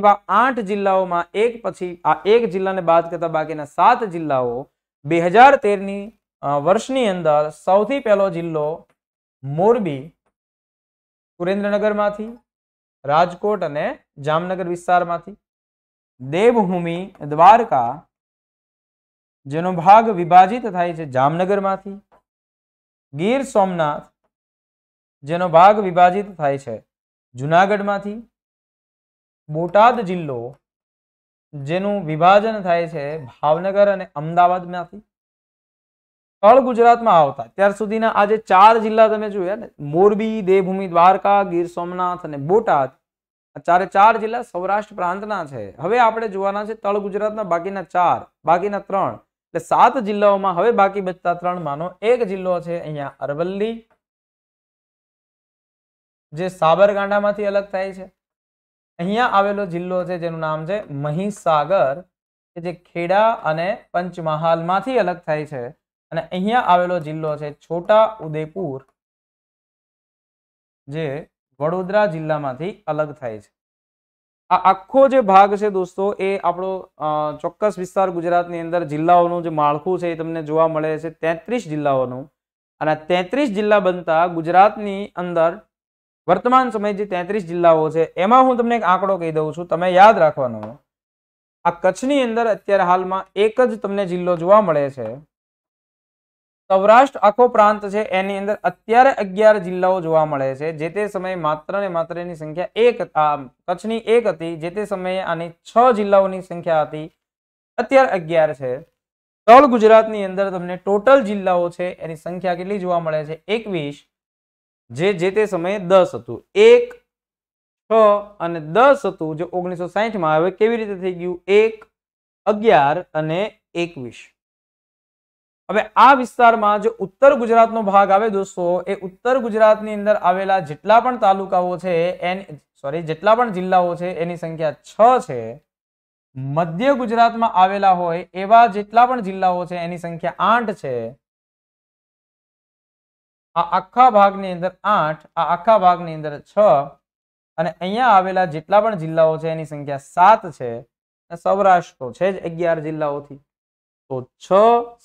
એવા આઠ જિલ્લાઓમાં એક પછી આ એક જિલ્લાને બાદ કરતા બાકીના સાત જિલ્લાઓ બે હજાર તેરની વર્ષની અંદર સૌથી પહેલો જિલ્લો મોરબી સુરેન્દ્રનગરમાંથી રાજકોટ અને જામનગર વિસ્તારમાંથી દેવભૂમિ દ્વારકા જેનો ભાગ વિભાજિત થાય છે જામનગરમાંથી ગીર સોમનાથ જેનો ભાગ વિભાજિત થાય છે જુનાગઢમાંથી બોટાદ જિલ્લો જેનું વિભાજન થાય છે ભાવનગર અને અમદાવાદમાંથી સ્થળ ગુજરાતમાં આવતા ત્યાર સુધીના આજે ચાર જિલ્લા તમે જોયા ને મોરબી દેવભૂમિ દ્વારકા ગીર સોમનાથ અને બોટાદ આ ચારે ચાર જિલ્લા સૌરાષ્ટ્ર પ્રાંતના છે હવે આપણે જોવાના છે તળ ગુજરાતના બાકીના ચાર બાકીના ત્રણ એટલે સાત જિલ્લાઓમાં હવે બાકી બચતા ત્રણમાંનો એક જિલ્લો છે અહીંયા અરવલ્લી જે સાબરકાંઠામાંથી અલગ થાય છે અહીંયા આવેલો જિલ્લો છે જેનું નામ છે મહીસાગર કે જે ખેડા અને પંચમહાલમાંથી અલગ થાય છે અને અહીંયા આવેલો જિલ્લો છે છોટા ઉદેપુર જે વડોદરા જિલ્લામાંથી અલગ થાય છે આ આખો જે ભાગ છે દોસ્તો એ આપણો ચોક્કસ વિસ્તાર ગુજરાતની અંદર જિલ્લાઓનું જે માળખું છે એ તમને જોવા મળે છે તેત્રીસ જિલ્લાઓનું અને તેત્રીસ જિલ્લા બનતા ગુજરાતની અંદર વર્તમાન સમય જે તેત્રીસ જિલ્લાઓ છે એમાં હું તમને એક આંકડો કહી દઉં છું તમે યાદ રાખવાનો આ કચ્છની અંદર અત્યારે હાલમાં એક જ તમને જિલ્લો જોવા મળે છે સૌરાષ્ટ્ર આખો પ્રાંત છે એની અંદર અત્યારે અગિયાર જિલ્લાઓ જોવા મળે છે જે તે સમયે માત્ર ને માત્ર એની સંખ્યા એક કચ્છની એક હતી જે તે સમયે આની છ જિલ્લાઓની સંખ્યા હતી અત્યારે અગિયાર છે તળ ગુજરાતની અંદર તમને ટોટલ જિલ્લાઓ છે એની સંખ્યા કેટલી જોવા મળે છે એકવીસ જે જે તે સમયે દસ હતું એક છ અને દસ હતું જે ઓગણીસો સાહીઠમાં હવે કેવી રીતે થઈ ગયું એક અગિયાર અને એકવીસ હવે આ વિસ્તારમાં જે ઉત્તર ગુજરાતનો ભાગ આવે દોસ્તો એ ઉત્તર ગુજરાતની અંદર આવેલા જેટલા પણ તાલુકાઓ છે એની સોરી જેટલા પણ જિલ્લાઓ છે એની સંખ્યા છ છે મધ્ય ગુજરાતમાં આવેલા હોય એવા જેટલા પણ જિલ્લાઓ છે એની સંખ્યા આઠ છે આ આખા ભાગની અંદર આઠ આ આખા ભાગની અંદર છ અને અહીંયા આવેલા જેટલા પણ જિલ્લાઓ છે એની સંખ્યા સાત છે સૌરાષ્ટ્ર તો છે જ અગિયાર જિલ્લાઓથી તો છ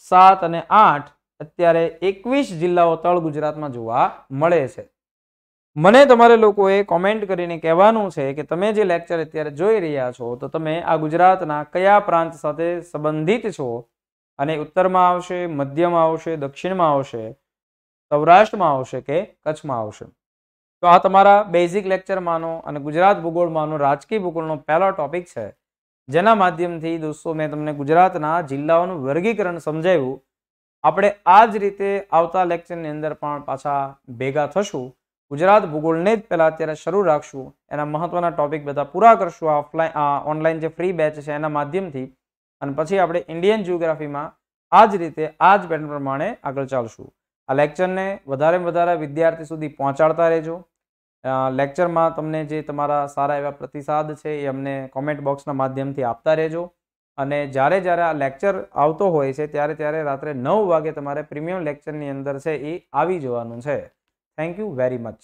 સાત અને આઠ અત્યારે એકવીસ જિલ્લાઓ તળ ગુજરાતમાં જોવા મળે છે મને તમારે લોકોએ કોમેન્ટ કરીને કહેવાનું છે કે તમે જે લેક્ચર અત્યારે જોઈ રહ્યા છો તો તમે આ ગુજરાતના કયા પ્રાંત સાથે સંબંધિત છો અને ઉત્તરમાં આવશે મધ્યમાં આવશે દક્ષિણમાં આવશે સૌરાષ્ટ્રમાં આવશે કે કચ્છમાં આવશે તો આ તમારા બેઝિક લેક્ચરમાંનો અને ગુજરાત ભૂગોળમાંનો રાજકીય ભૂગોળનો પહેલો ટોપિક છે જેના માધ્યમથી દોસ્તો મેં તમને ગુજરાતના જિલ્લાઓનું વર્ગીકરણ સમજાવ્યું આપણે આ જ રીતે આવતા લેક્ચરની અંદર પણ પાછા ભેગા થશું ગુજરાત ભૂગોળને જ પહેલાં અત્યારે શરૂ રાખશું એના મહત્ત્વના ટોપિક બધા પૂરા કરશું આ ઓફલાઈન ઓનલાઈન જે ફ્રી બેચ છે એના માધ્યમથી અને પછી આપણે ઇન્ડિયન જિયોગ્રાફીમાં આ જ રીતે આ જ પેટર્ન પ્રમાણે આગળ ચાલશું આ લેક્ચરને વધારે વધારે વિદ્યાર્થી સુધી પહોંચાડતા રહેજો લેક્ચરમાં તમને જે તમારા સારા એવા પ્રતિસાદ છે એ અમને કોમેન્ટ બોક્સના માધ્યમથી આપતા રહેજો અને જ્યારે જ્યારે આ લેક્ચર આવતો હોય છે ત્યારે ત્યારે રાત્રે નવ વાગે તમારે પ્રીમિયમ લેક્ચરની અંદર છે એ આવી જવાનું છે થેન્ક યુ વેરી મચ